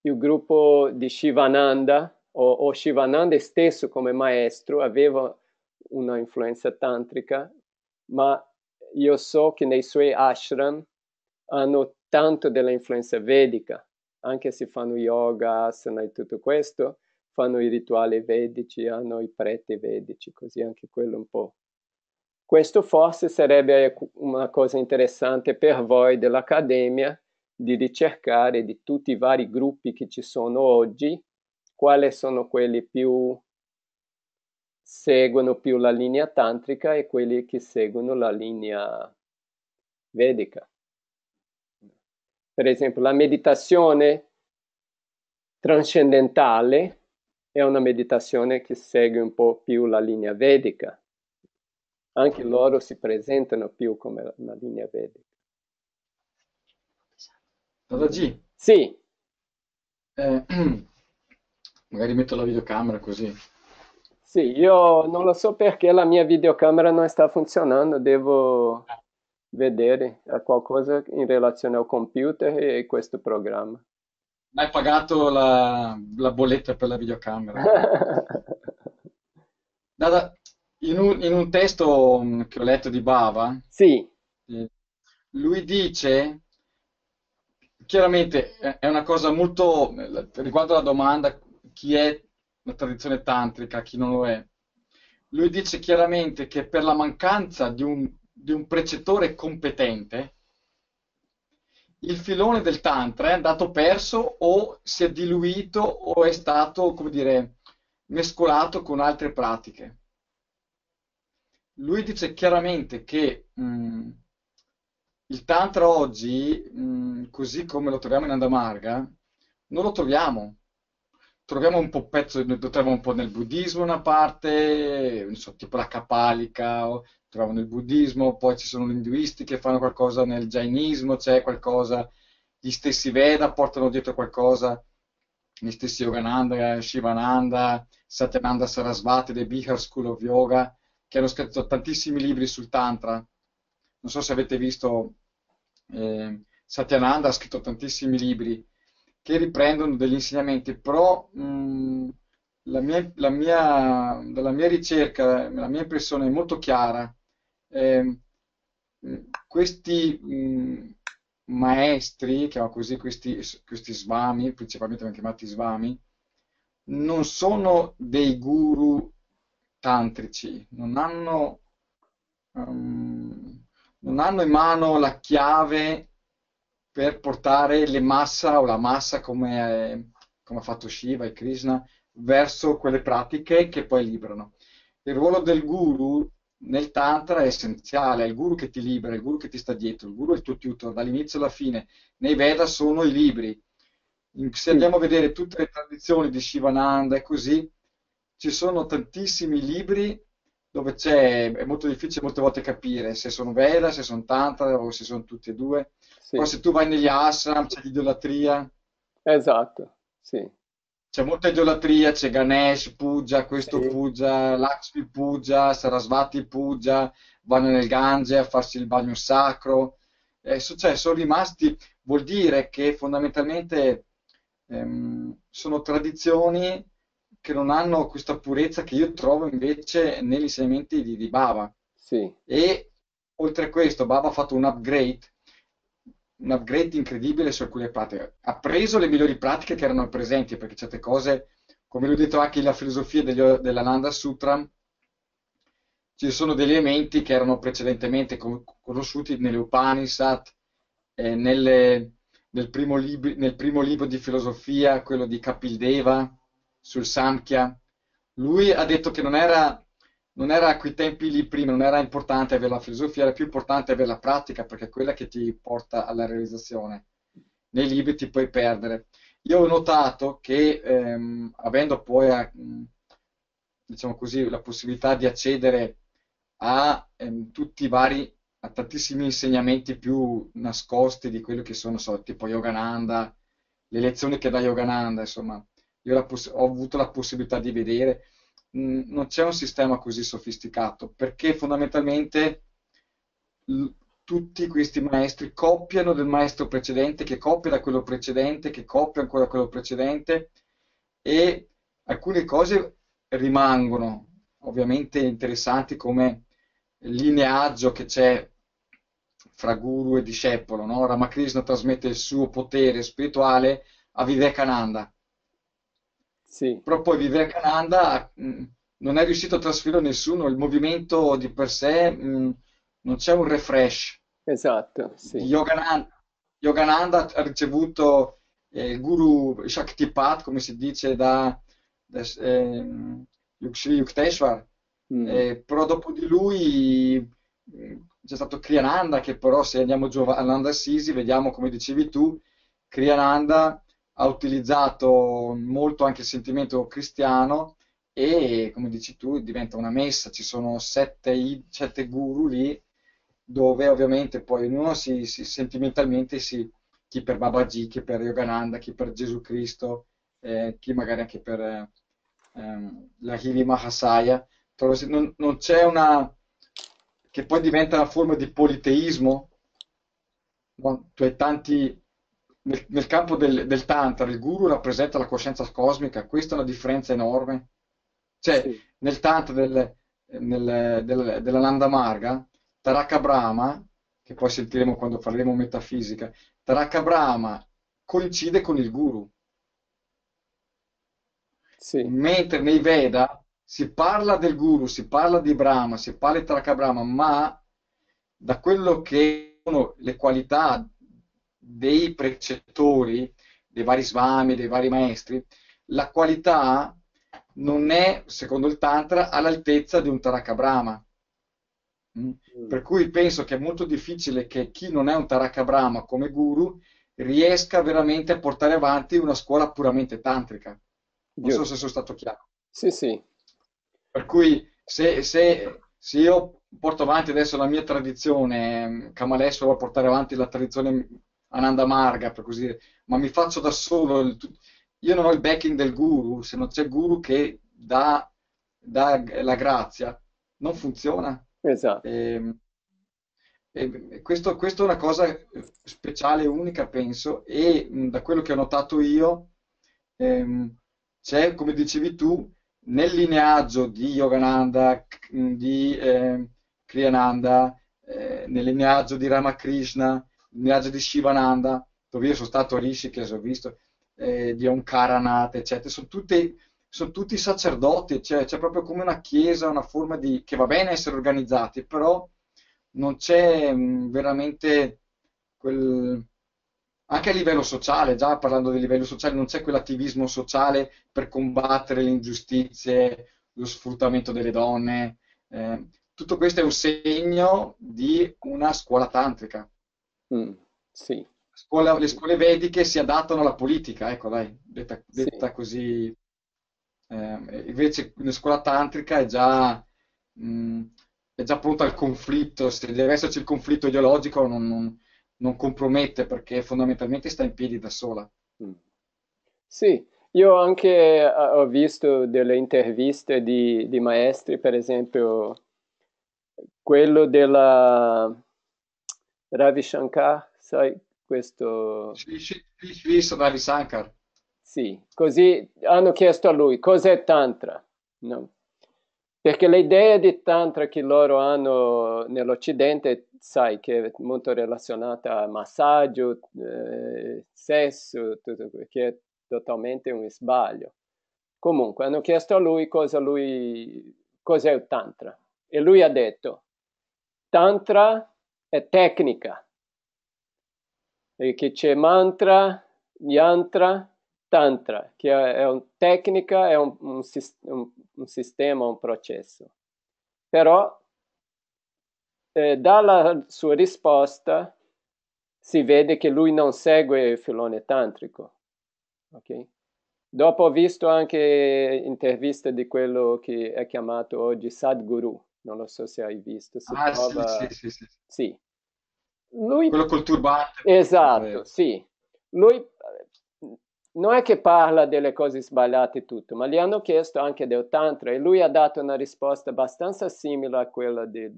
il gruppo di Shivananda o, o Shivananda stesso come maestro aveva una influenza tantrica, ma io so che nei suoi ashram hanno tanto dell'influenza vedica anche se fanno yoga, asana e tutto questo, fanno i rituali vedici, hanno i preti vedici, così anche quello un po'. Questo forse sarebbe una cosa interessante per voi dell'Accademia di ricercare di tutti i vari gruppi che ci sono oggi, quali sono quelli più seguono più la linea tantrica e quelli che seguono la linea vedica. Per esempio, la meditazione trascendentale è una meditazione che segue un po' più la linea vedica. Anche loro si presentano più come una linea vedica. Dada G. Sì. Eh, magari metto la videocamera così. Sì, io non lo so perché la mia videocamera non sta funzionando, devo vedere qualcosa in relazione al computer e questo programma. hai pagato la, la, bolletta per la videocamera. Dada, in, un, in un testo um, che ho letto di Bava, sì. Eh, lui dice chiaramente è una cosa molto riguardo alla domanda chi è la tradizione tantrica, chi non lo è. Lui dice chiaramente che per la mancanza di un di un precettore competente, il filone del Tantra è andato perso o si è diluito o è stato, come dire, mescolato con altre pratiche. Lui dice chiaramente che mh, mm, il Tantra oggi, mh, mm, così come lo troviamo in Andamarga, non lo troviamo troviamo un po' pezzo, troviamo un po' nel buddismo una parte, so, tipo la capalica, troviamo nel buddismo, poi ci sono gli induisti che fanno qualcosa nel jainismo, c'è cioè qualcosa, gli stessi Veda portano dietro qualcosa, gli stessi Yogananda, Shivananda, Satyananda Sarasvati The Bihar School of Yoga, che hanno scritto tantissimi libri sul Tantra. Non so se avete visto, eh, Satyananda ha scritto tantissimi libri, che riprendono degli insegnamenti, però mh, mm, la, mia, la, mia, la, mia, ricerca, la mia impressione è molto chiara. Eh, questi mh, mm, maestri, così, questi, questi svami, principalmente chiamati svami, non sono dei guru tantrici, non hanno, um, non hanno in mano la chiave per portare le massa o la massa come, come ha fatto Shiva e Krishna verso quelle pratiche che poi liberano. Il ruolo del guru nel tantra è essenziale, è il guru che ti libera, è il guru che ti sta dietro, il guru è il tuo tutor dall'inizio alla fine. Nei Veda sono i libri. Se andiamo a vedere tutte le tradizioni di Shivananda e così, ci sono tantissimi libri dove c'è, è molto difficile molte volte capire se sono Veda, se sono Tantra o se sono tutti e due. Sì. Poi se tu vai negli ashram c'è l'idolatria. Esatto, sì. C'è molta idolatria, c'è Ganesh, Puja, questo sì. Puja, Lakshmi Puja, Sarasvati Puja, vanno nel Gange a farsi il bagno sacro. È eh, successo, cioè, sono rimasti, vuol dire che fondamentalmente ehm, sono tradizioni che non hanno questa purezza che io trovo invece negli insegnamenti di, di Bava. Sì. E oltre a questo, Bava ha fatto un upgrade, un upgrade incredibile su alcune pratiche. Ha preso le migliori pratiche che erano presenti, perché certe cose, come l'ho detto anche nella filosofia degli, della Nanda Sutra, ci sono degli elementi che erano precedentemente conosciuti nelle Upanishad, eh, nelle, nel, primo libri, nel primo libro di filosofia, quello di Kapildeva sul Samkhya, lui ha detto che non era, non era a quei tempi lì prima, non era importante avere la filosofia, era più importante avere la pratica perché è quella che ti porta alla realizzazione. Nei libri ti puoi perdere. Io ho notato che ehm, avendo poi a, ehm, diciamo così, la possibilità di accedere a ehm, tutti i vari, a tantissimi insegnamenti più nascosti di quello che sono, so, tipo Yogananda, le lezioni che dà Yogananda, insomma, io ho avuto la possibilità di vedere, mh, mm, non c'è un sistema così sofisticato, perché fondamentalmente tutti questi maestri copiano del maestro precedente, che copia da quello precedente, che copia ancora quello precedente, e alcune cose rimangono ovviamente interessanti come il lineaggio che c'è fra guru e discepolo, no? Ramakrishna trasmette il suo potere spirituale a Vivekananda, sì. Però poi Vivekananda mh, mm, non è riuscito a trasferire nessuno, il movimento di per sé mh, mm, non c'è un refresh. Esatto, sì. Yogananda, Yogananda ha ricevuto eh, il guru Shaktipat, come si dice, da, da eh, Yukteswar, mm. eh, però dopo di lui mm, c'è stato Kriyananda, che però se andiamo a Giovanna Assisi, vediamo come dicevi tu, Kriyananda ha utilizzato molto anche il sentimento cristiano e come dici tu diventa una messa, ci sono sette, sette guru lì dove ovviamente poi ognuno si, si, sentimentalmente si, chi per Babaji, chi per Yogananda, chi per Gesù Cristo, eh, chi magari anche per ehm, la Hiri Mahasaya, non, non c'è una che poi diventa una forma di politeismo, tu hai tanti nel, nel campo del, del, Tantra il guru rappresenta la coscienza cosmica, questa è una differenza enorme. Cioè, sì. nel Tantra del, nel, del, della Nanda Marga, Taraka Brahma, che poi sentiremo quando faremo metafisica, Taraka Brahma coincide con il guru. Sì. Mentre nei Veda si parla del guru, si parla di Brahma, si parla di Taraka Brahma, ma da quello che sono le qualità dei precettori, dei vari svami, dei vari maestri, la qualità non è, secondo il Tantra, all'altezza di un Taraka Brahma. Mm? mm. Per cui penso che è molto difficile che chi non è un Taraka Brahma come guru riesca veramente a portare avanti una scuola puramente tantrica. Non Io. so se sono stato chiaro. Sì, sì. Per cui se, se, se io porto avanti adesso la mia tradizione, Kamalesso va a portare avanti la tradizione Ananda Marga, per così dire, ma mi faccio da solo. Io non ho il backing del guru, se non c'è il guru che dà, dà la grazia, non funziona. Esatto. E, ehm, e questo, questo, è una cosa speciale, unica, penso, e da quello che ho notato io, ehm, c'è, come dicevi tu, nel lineaggio di Yogananda, di eh, Kriyananda, eh, nel lineaggio di Ramakrishna, il viaggio di Shivananda, dove io sono stato a Rishi, che ho visto eh, di Omkaranat, eccetera, sono tutti, sono tutti sacerdoti, cioè c'è proprio come una chiesa, una forma di... che va bene essere organizzati, però non c'è mh, mm, veramente quel... Anche a livello sociale, già parlando di livello sociale, non c'è quell'attivismo sociale per combattere le ingiustizie, lo sfruttamento delle donne. Eh, tutto questo è un segno di una scuola tantrica. Mm, sì. Scuola, le scuole vediche si adattano alla politica, ecco dai, detta, detta sì. così. Eh, invece la scuola tantrica è già, mh, mm, è già pronta al conflitto, se deve esserci il conflitto ideologico non, non, non compromette perché fondamentalmente sta in piedi da sola. Mm. Sì, io anche eh, ho visto delle interviste di, di maestri, per esempio quello della Ravi Shankar, sai questo... Sì, sì, visto Ravi Shankar. Sì, così hanno chiesto a lui cos'è Tantra. No. Perché l'idea di Tantra che loro hanno nell'Occidente, sai, che è molto relazionata a massaggio, eh, sesso, tutto questo, che è totalmente un sbaglio. Comunque, hanno chiesto a lui cosa lui, cos'è il Tantra. E lui ha detto, Tantra è tecnica, che c'è mantra, yantra, tantra, che è, una tecnica, è un, un, un, un sistema, un processo. Però eh, dalla sua risposta si vede che lui non segue il filone tantrico. Okay? Dopo ho visto anche l'intervista di quello che è chiamato oggi Sadhguru, non lo so se hai visto. Si ah, trova... sì, sì, sì, sì. sì lui... Quello col turbante. Esatto, sì. Lui non è che parla delle cose sbagliate tutto, ma gli hanno chiesto anche del tantra e lui ha dato una risposta abbastanza simile a quella di,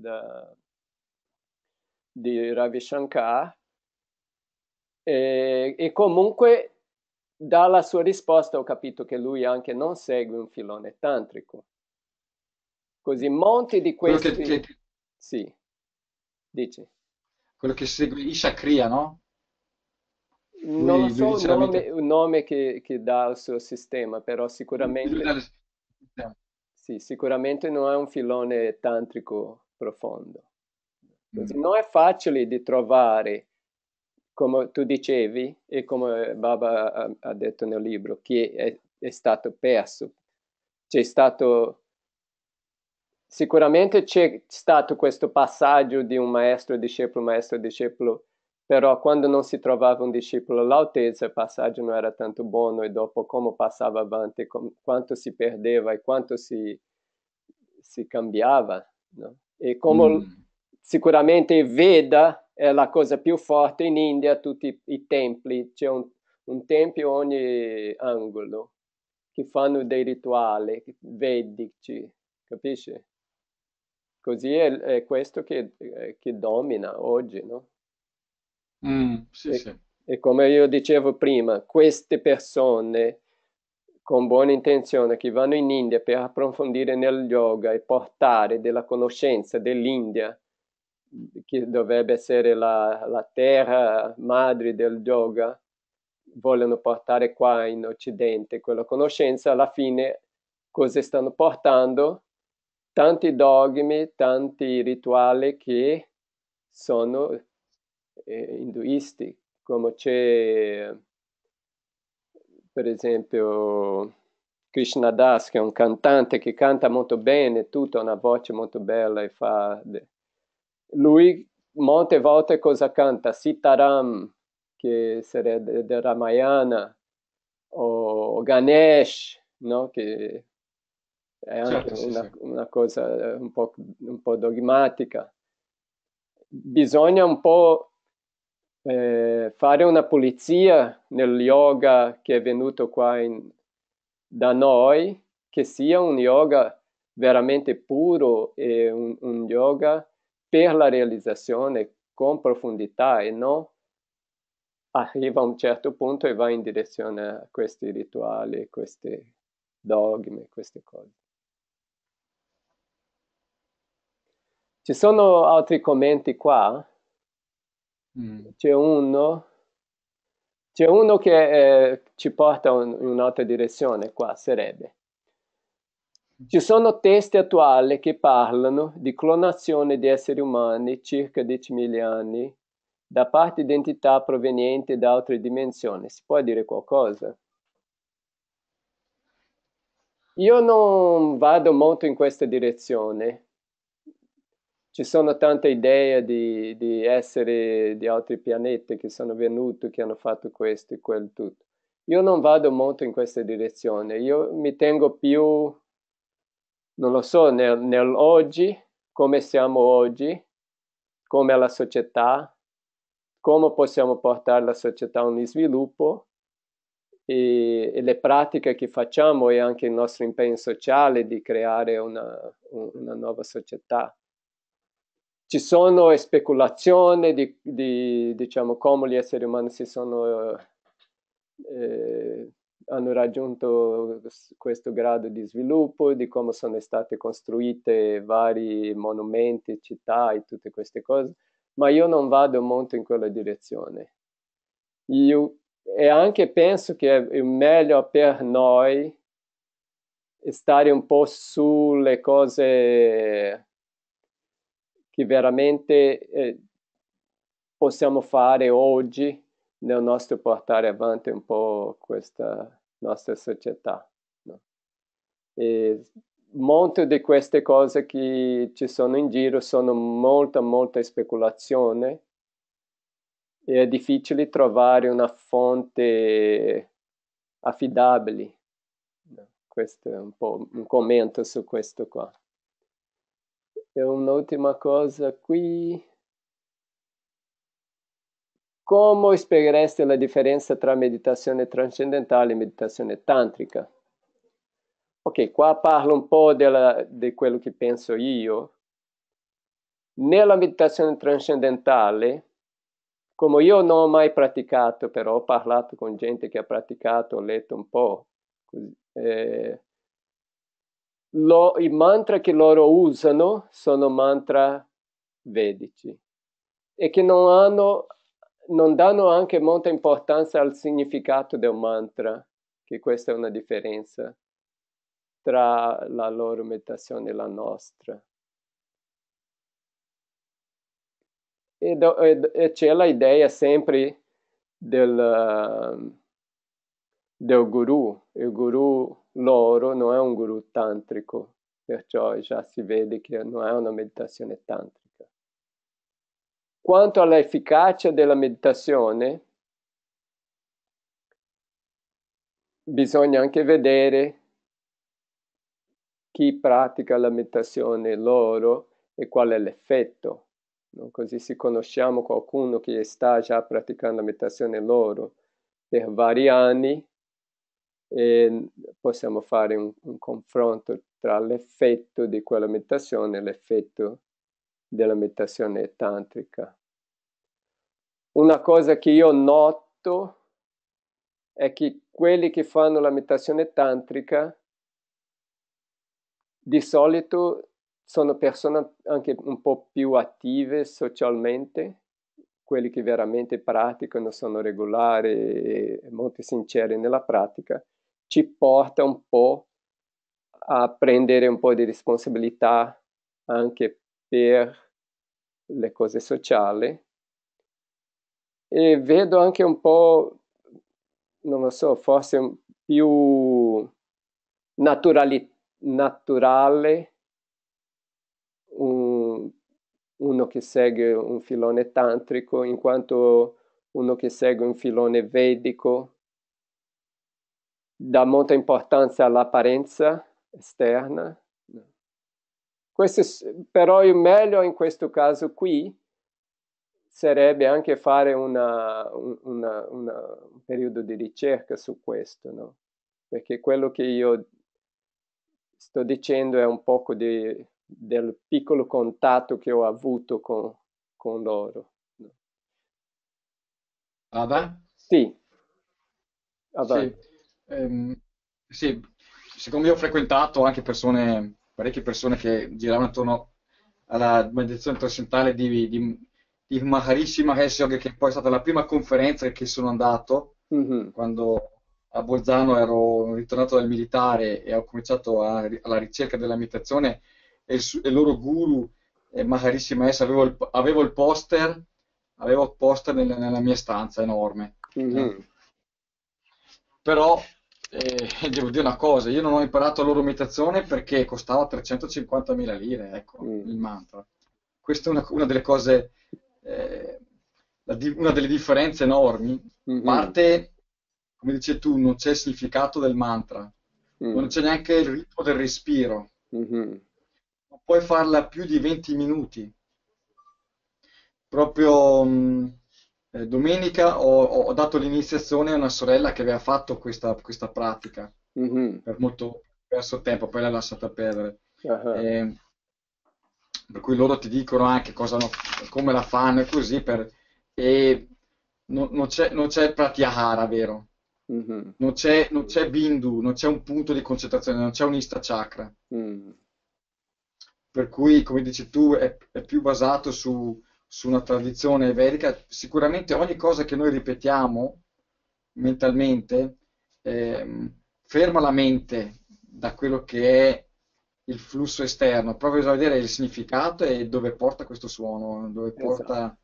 di Ravi Shankar e, e comunque dalla sua risposta ho capito che lui anche non segue un filone tantrico. Così molti di questi... Che, che... Sì, dici quello che segue Isha Cria, no? Lui, non so il nome, nome che, che, dà al suo sistema, però sicuramente... Sistema. Sì, sicuramente non è un filone tantrico profondo. Mm. Cioè, non è facile di trovare, come tu dicevi e come Baba ha, ha detto nel libro, che è, è stato perso. C'è stato Sicuramente c'è stato questo passaggio di un maestro discepolo, maestro discepolo, però quando non si trovava un discepolo all'altezza il passaggio non era tanto buono e dopo come passava avanti, com- quanto si perdeva e quanto si, si cambiava. No? E come mm. sicuramente Veda è la cosa più forte in India, tutti i, templi, c'è un, un tempio ogni angolo che fanno dei rituali vedici, capisci? Così è, è questo che, eh, che, domina oggi, no? Mm, sì, e, sì. e come io dicevo prima, queste persone con buona intenzione che vanno in India per approfondire nel yoga e portare della conoscenza dell'India, che dovrebbe essere la, la, terra madre del yoga, vogliono portare qua in Occidente quella conoscenza, alla fine cosa stanno portando? tanti dogmi, tanti rituali che sono eh, induisti, come c'è per esempio Krishna Das, che è un cantante che canta molto bene, tutto, ha una voce molto bella e fa... Lui molte volte cosa canta? Sitaram, che sarebbe del Ramayana, o Ganesh, no? che è certo, anche sì, una, sì. una, cosa eh, un po', un po', dogmatica. Bisogna un po' eh, fare una pulizia nel yoga che è venuto qua in, da noi, che sia un yoga veramente puro e un, un yoga per la realizzazione con profondità e non arriva a un certo punto e va in direzione a questi rituali, questi dogmi, queste cose. Ci sono altri commenti qua? Mm. C'è uno, c'è uno che eh, ci porta un, in un'altra direzione qua, sarebbe. Ci sono testi attuali che parlano di clonazione di esseri umani circa 10.000 anni da parte di entità provenienti da altre dimensioni. Si può dire qualcosa? Io non vado molto in questa direzione, ci sono tante idee di, di esseri di altri pianeti che sono venuti, che hanno fatto questo e quel tutto. Io non vado molto in questa direzione, io mi tengo più, non lo so, nel, nel oggi, come siamo oggi, come è la società, come possiamo portare la società a un sviluppo e, e, le pratiche che facciamo e anche il nostro impegno sociale di creare una, una nuova società ci sono speculazioni di, di diciamo, come gli esseri umani si sono, eh, hanno raggiunto questo grado di sviluppo, di come sono state costruite vari monumenti, città e tutte queste cose, ma io non vado molto in quella direzione. Io, e anche penso che è meglio per noi stare un po' sulle cose che veramente eh, possiamo fare oggi nel nostro portare avanti un po' questa nostra società. No? E molte di queste cose che ci sono in giro sono molta, molta speculazione e è difficile trovare una fonte affidabile. Questo è un po' un commento su questo qua. E un'ultima cosa qui. Come spiegheresti la differenza tra meditazione trascendentale e meditazione tantrica? Ok, qua parlo un po' della, di quello che penso io. Nella meditazione trascendentale, come io non ho mai praticato, però ho parlato con gente che ha praticato, ho letto un po', eh, lo, i mantra che loro usano sono mantra vedici e che non, hanno, non danno anche molta importanza al significato del mantra, che questa è una differenza tra la loro meditazione e la nostra. E, do, e, e c'è l'idea sempre del, del guru, il guru loro non è un guru tantrico, perciò già si vede che non è una meditazione tantrica. Quanto all'efficacia della meditazione, bisogna anche vedere chi pratica la meditazione loro e qual è l'effetto. No? Così se conosciamo qualcuno che sta già praticando la meditazione loro per vari anni, e possiamo fare un, un confronto tra l'effetto di quella meditazione e l'effetto della meditazione tantrica. Una cosa che io noto è che quelli che fanno la meditazione tantrica di solito sono persone anche un po' più attive socialmente, quelli che veramente praticano sono regolari e molto sinceri nella pratica te porta un po' a prendere un po' di responsabilità anche per le cose sociali e vedo anche un po', non lo so, forse più naturali, naturale un, uno che segue un filone tantrico in quanto uno che segue un filone vedico dà molta importanza all'apparenza esterna. Questo, però il meglio in questo caso qui sarebbe anche fare una, una, una, un periodo di ricerca su questo, no? perché quello che io sto dicendo è un poco di, del piccolo contatto che ho avuto con, con loro. No? Sì. Vabbè. sì ehm, sì, siccome io ho frequentato anche persone, parecchie persone che giravano attorno alla meditazione trascendentale di, di, di Maharishi Mahesh Yoga, che poi è stata la prima conferenza che sono andato, mm-hmm. quando a Bolzano ero ritornato dal militare e ho cominciato a, alla ricerca della meditazione e il, il loro guru eh, Maharishi Mahesh avevo il, avevo il poster avevo il poster nella, nella mia stanza enorme mm-hmm però eh, devo dire una cosa, io non ho imparato la loro imitazione perché costava 350.000 lire, ecco, mm. il mantra. Questa è una, una delle cose, eh, una delle differenze enormi. Mm. Parte, come dici tu, non c'è il significato del mantra, mm. non c'è neanche il ritmo del respiro. Mm-hmm. Non puoi farla più di 20 minuti. Proprio... Mh, mm, eh, domenica ho, ho, dato l'iniziazione a una sorella che aveva fatto questa, questa pratica mm-hmm. per molto perso tempo, poi l'ha lasciata perdere. Uh-huh. E, ehm, per cui loro ti dicono anche no, come la fanno e così, per, e no, non, c'è, c'è pratyahara, vero? Mm-hmm. Non, c'è, non, c'è, bindu, non c'è un punto di concentrazione, non c'è un ista chakra. Mm. Per cui, come dici tu, è, è più basato su, su una tradizione verica, sicuramente ogni cosa che noi ripetiamo mentalmente eh, ferma la mente da quello che è il flusso esterno, proprio a vedere il significato e dove porta questo suono, dove esatto. porta...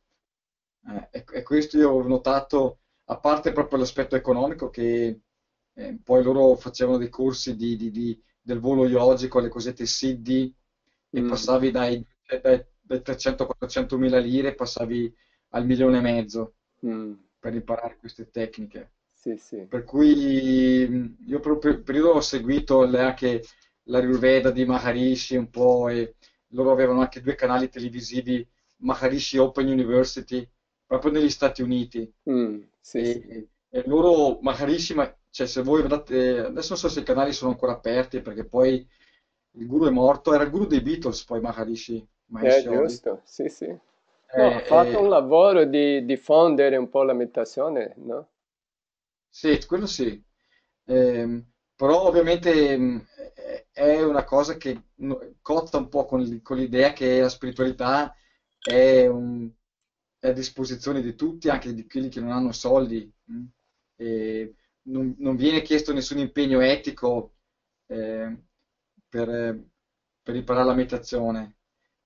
Eh, e, e, questo io ho notato, a parte proprio l'aspetto economico, che eh, poi loro facevano dei corsi di, di, di, del volo yogico, le cosette SIDI, mm. e passavi dai, dai da 300-400 mila lire passavi al milione e mezzo mm. per imparare queste tecniche. Sì, sì. Per cui mm, io proprio periodo ho seguito anche la Riveda di Maharishi un po' e loro avevano anche due canali televisivi, Maharishi Open University, proprio negli Stati Uniti. Mm, sì, e, sì. e, loro, Maharishi, ma, cioè se voi guardate, adesso non so se i canali sono ancora aperti perché poi il guru è morto, era il guru dei Beatles poi Maharishi, è eh, giusto, sì, sì. Eh, no, eh, ha fatto eh... un lavoro di diffondere un po' la meditazione, no? Sì, quello sì. Eh, però ovviamente mm, è una cosa che cozza un po' con, l'idea che la spiritualità è, un, è, a disposizione di tutti, anche di quelli che non hanno soldi. Mm. Non, non, viene chiesto nessun impegno etico ehm, per, per imparare la meditazione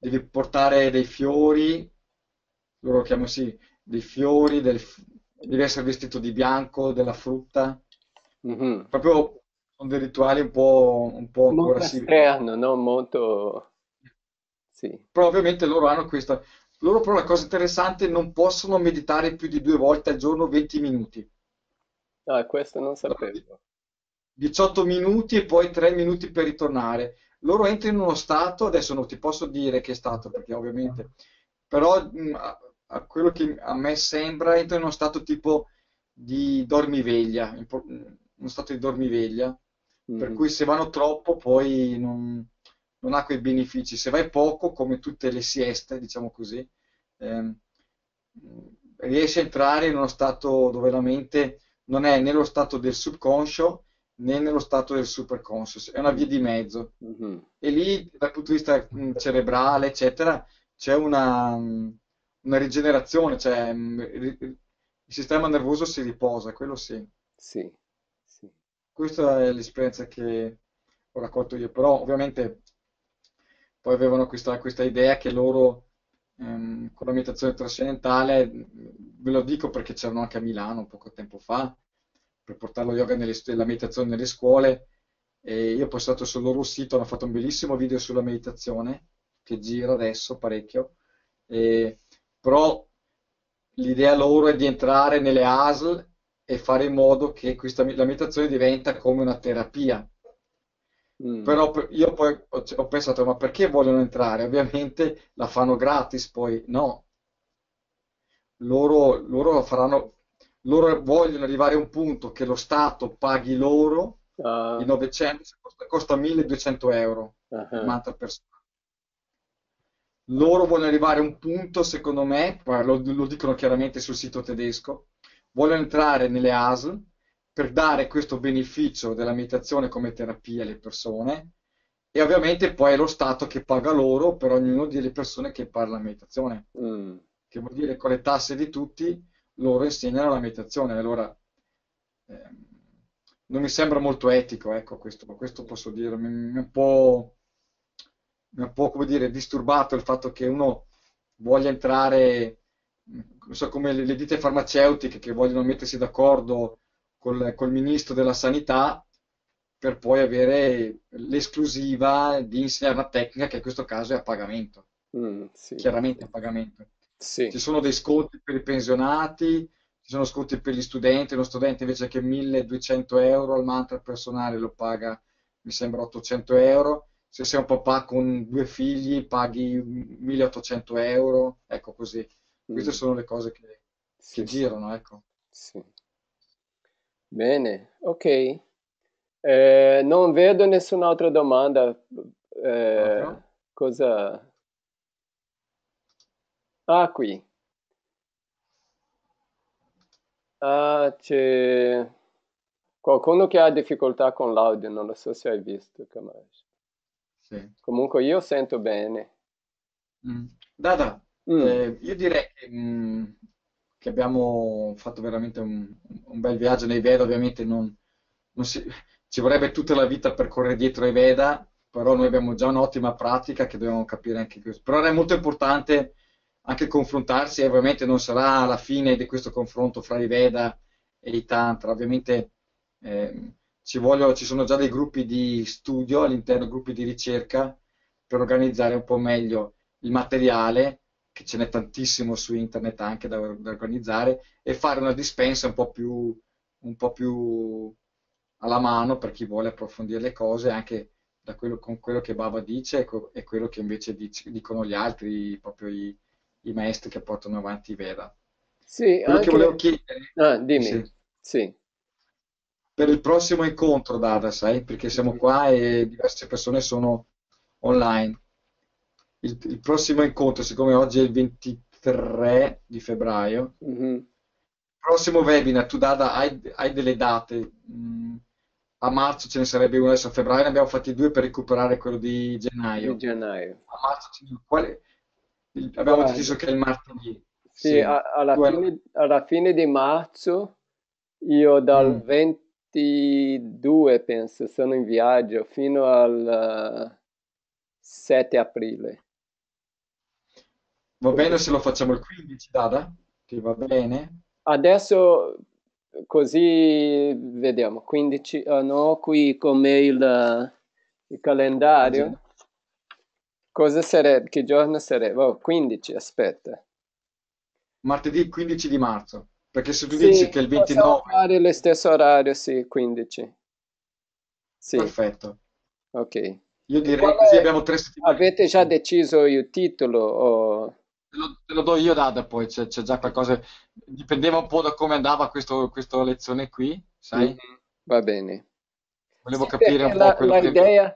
devi portare dei fiori, loro chiamo sì, dei fiori, del, devi essere vestito di bianco, della frutta, mm-hmm. proprio sono dei rituali un po', un po ancora molto strano, no? Molto... Sì. Però ovviamente loro hanno questa... Loro però la cosa interessante non possono meditare più di due volte al giorno 20 minuti. Ah, questo non sapevo. 18 minuti e poi 3 minuti per ritornare loro entrano in uno stato, adesso non ti posso dire che stato, perché ovviamente, però mh, mm, a, a quello che a me sembra, entrano in uno stato tipo di dormiveglia, in, mm, uno stato di dormiveglia, mm. per cui se vanno troppo poi non, non, ha quei benefici, se vai poco, come tutte le sieste, diciamo così, ehm, riesci a entrare in uno stato dove la mente non è nello stato del subconscio, né nello stato del superconscious, è una via di mezzo. Mm-hmm. E lì, dal punto di vista mm, cerebrale, eccetera, c'è una, mm, una rigenerazione, cioè mm, il sistema nervoso si riposa, quello sì. Sì, sì. Questa è l'esperienza che ho raccolto io, però ovviamente poi avevano questa, questa idea che loro ehm, con la meditazione trascendentale, ve lo dico perché c'erano anche a Milano poco tempo fa, per portare lo yoga nelle, la meditazione nelle scuole. E io ho postato stato sul loro sito, hanno fatto un bellissimo video sulla meditazione che gira adesso parecchio. E, però l'idea loro è di entrare nelle ASL e fare in modo che questa, la meditazione diventa come una terapia. Mm. Però io poi ho, ho pensato, ma perché vogliono entrare? Ovviamente la fanno gratis, poi no, loro, loro faranno, loro vogliono arrivare a un punto che lo Stato paghi loro uh. i 900, costa, 1200 euro uh-huh. un'altra persona. Loro vogliono arrivare a un punto, secondo me, lo, lo dicono chiaramente sul sito tedesco, vogliono entrare nelle ASL per dare questo beneficio della meditazione come terapia alle persone e ovviamente poi è lo Stato che paga loro per ognuna delle persone che parla meditazione, mm. che vuol dire con le tasse di tutti loro insegnano la meditazione, allora ehm, non mi sembra molto etico, ecco, questo, questo posso dire, mi, mi, un po', mi un po', come dire, disturbato il fatto che uno voglia entrare, non so, come le, le ditte farmaceutiche che vogliono mettersi d'accordo col, col ministro della sanità per poi avere l'esclusiva di insegnare una tecnica che in questo caso è a pagamento. Mm, sì. Chiaramente a pagamento. Sì. Ci sono dei sconti per i pensionati, ci sono sconti per gli studenti, lo studente invece che 1200 euro al mantra personale lo paga, mi sembra, 800 euro. Se sei un papà con due figli paghi 1800 euro, ecco così. Queste mm. sono le cose che, sì, che girano, ecco. Sì. Bene, ok. Eh, non vedo nessun'altra domanda. Eh, cosa Ah, qui. Ah, c'è qualcuno che ha difficoltà con l'audio, non lo so se hai visto, sì. Comunque io sento bene. Mm. Dada, mm. Eh, io direi che, mh, mm, che, abbiamo fatto veramente un, un, bel viaggio nei Veda, ovviamente non, non si, ci vorrebbe tutta la vita per correre dietro ai Veda, però noi abbiamo già un'ottima pratica che dobbiamo capire anche questo. Però è molto importante anche confrontarsi ovviamente non sarà la fine di questo confronto fra i Veda e i Tantra, ovviamente eh, ci, voglio, ci, sono già dei gruppi di studio all'interno, gruppi di ricerca per organizzare un po' meglio il materiale, che ce n'è tantissimo su internet anche da, da organizzare, e fare una dispensa un po' più, un po più alla mano per chi vuole approfondire le cose anche da quello, con quello che Baba dice e quello che invece dic- dicono gli altri, proprio i, i maestri che portano avanti Veda. Sì, Quello anche... che volevo chiedere... Ah, dimmi. Sì. sì. Per il prossimo incontro, Dada, sai, perché siamo qua e diverse persone sono online. Il, il prossimo incontro, siccome oggi è il 23 di febbraio, mm-hmm. prossimo webinar, tu Dada hai, hai delle date, mm, a marzo ce ne sarebbe uno adesso a febbraio, ne abbiamo fatti due per recuperare quello di gennaio. Di gennaio. A marzo ce ne... Quale abbiamo Vai. deciso che è il martedì. Sì, sì. A, alla, fine, alla, fine, di marzo io dal mm. 22 penso sono in viaggio fino al uh, eh, 7 aprile. Va bene se lo facciamo il 15, Dada? Ti va bene? Adesso così vediamo, 15, uh, eh, no, qui come il, eh, il calendario. Cosa sarebbe? Che giorno sarebbe? Oh, 15, aspetta. Martedì 15 di marzo, perché se tu sì, dici che il 29... fare lo stesso orario, sì, 15. Sì. Perfetto. Ok. Io direi così abbiamo tre settimane. Avete già deciso il titolo? O... Te, lo, te lo do io, Dada, poi c'è, c'è, già qualcosa. Dipendeva un po' da come andava questo, questa lezione qui, sai? Mm-hmm. Va bene. Volevo sì, capire un po' la, quello la che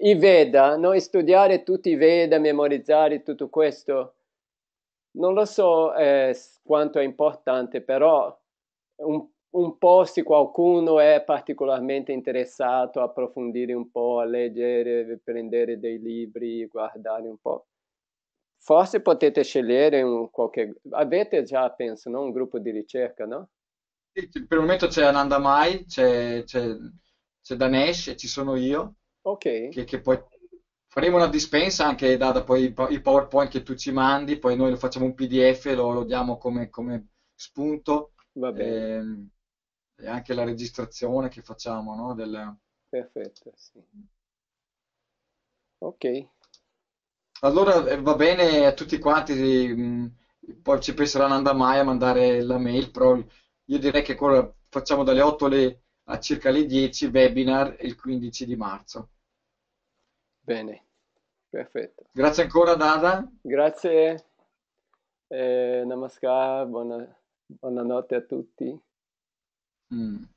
i Veda, noi studiare tutti i Veda, memorizzare tutto questo, non lo so eh, quanto è importante, però un, un, po' se qualcuno è particolarmente interessato a approfondire un po', a leggere, prendere dei libri, guardare un po'. Forse potete scegliere un qualche... Avete già, penso, no? un gruppo di ricerca, no? Per il momento c'è Ananda Mai, c'è, c'è, c'è Danesh e ci sono io Ok. Che, che poi faremo una dispensa anche da, da poi i PowerPoint che tu ci mandi, poi noi lo facciamo un PDF e lo, lo diamo come, come spunto. Va bene. E, ehm, e, anche la registrazione che facciamo, no? Del... Perfetto, sì. Ok. Allora eh, va bene a tutti quanti, mm, poi ci penserà penseranno andamai a mandare la mail, però io direi che facciamo dalle 8 alle a circa le 10, webinar il 15 di marzo. Bene, perfetto. Grazie ancora Dada. Grazie, eh, namaskar, buona, buonanotte a tutti. Mm.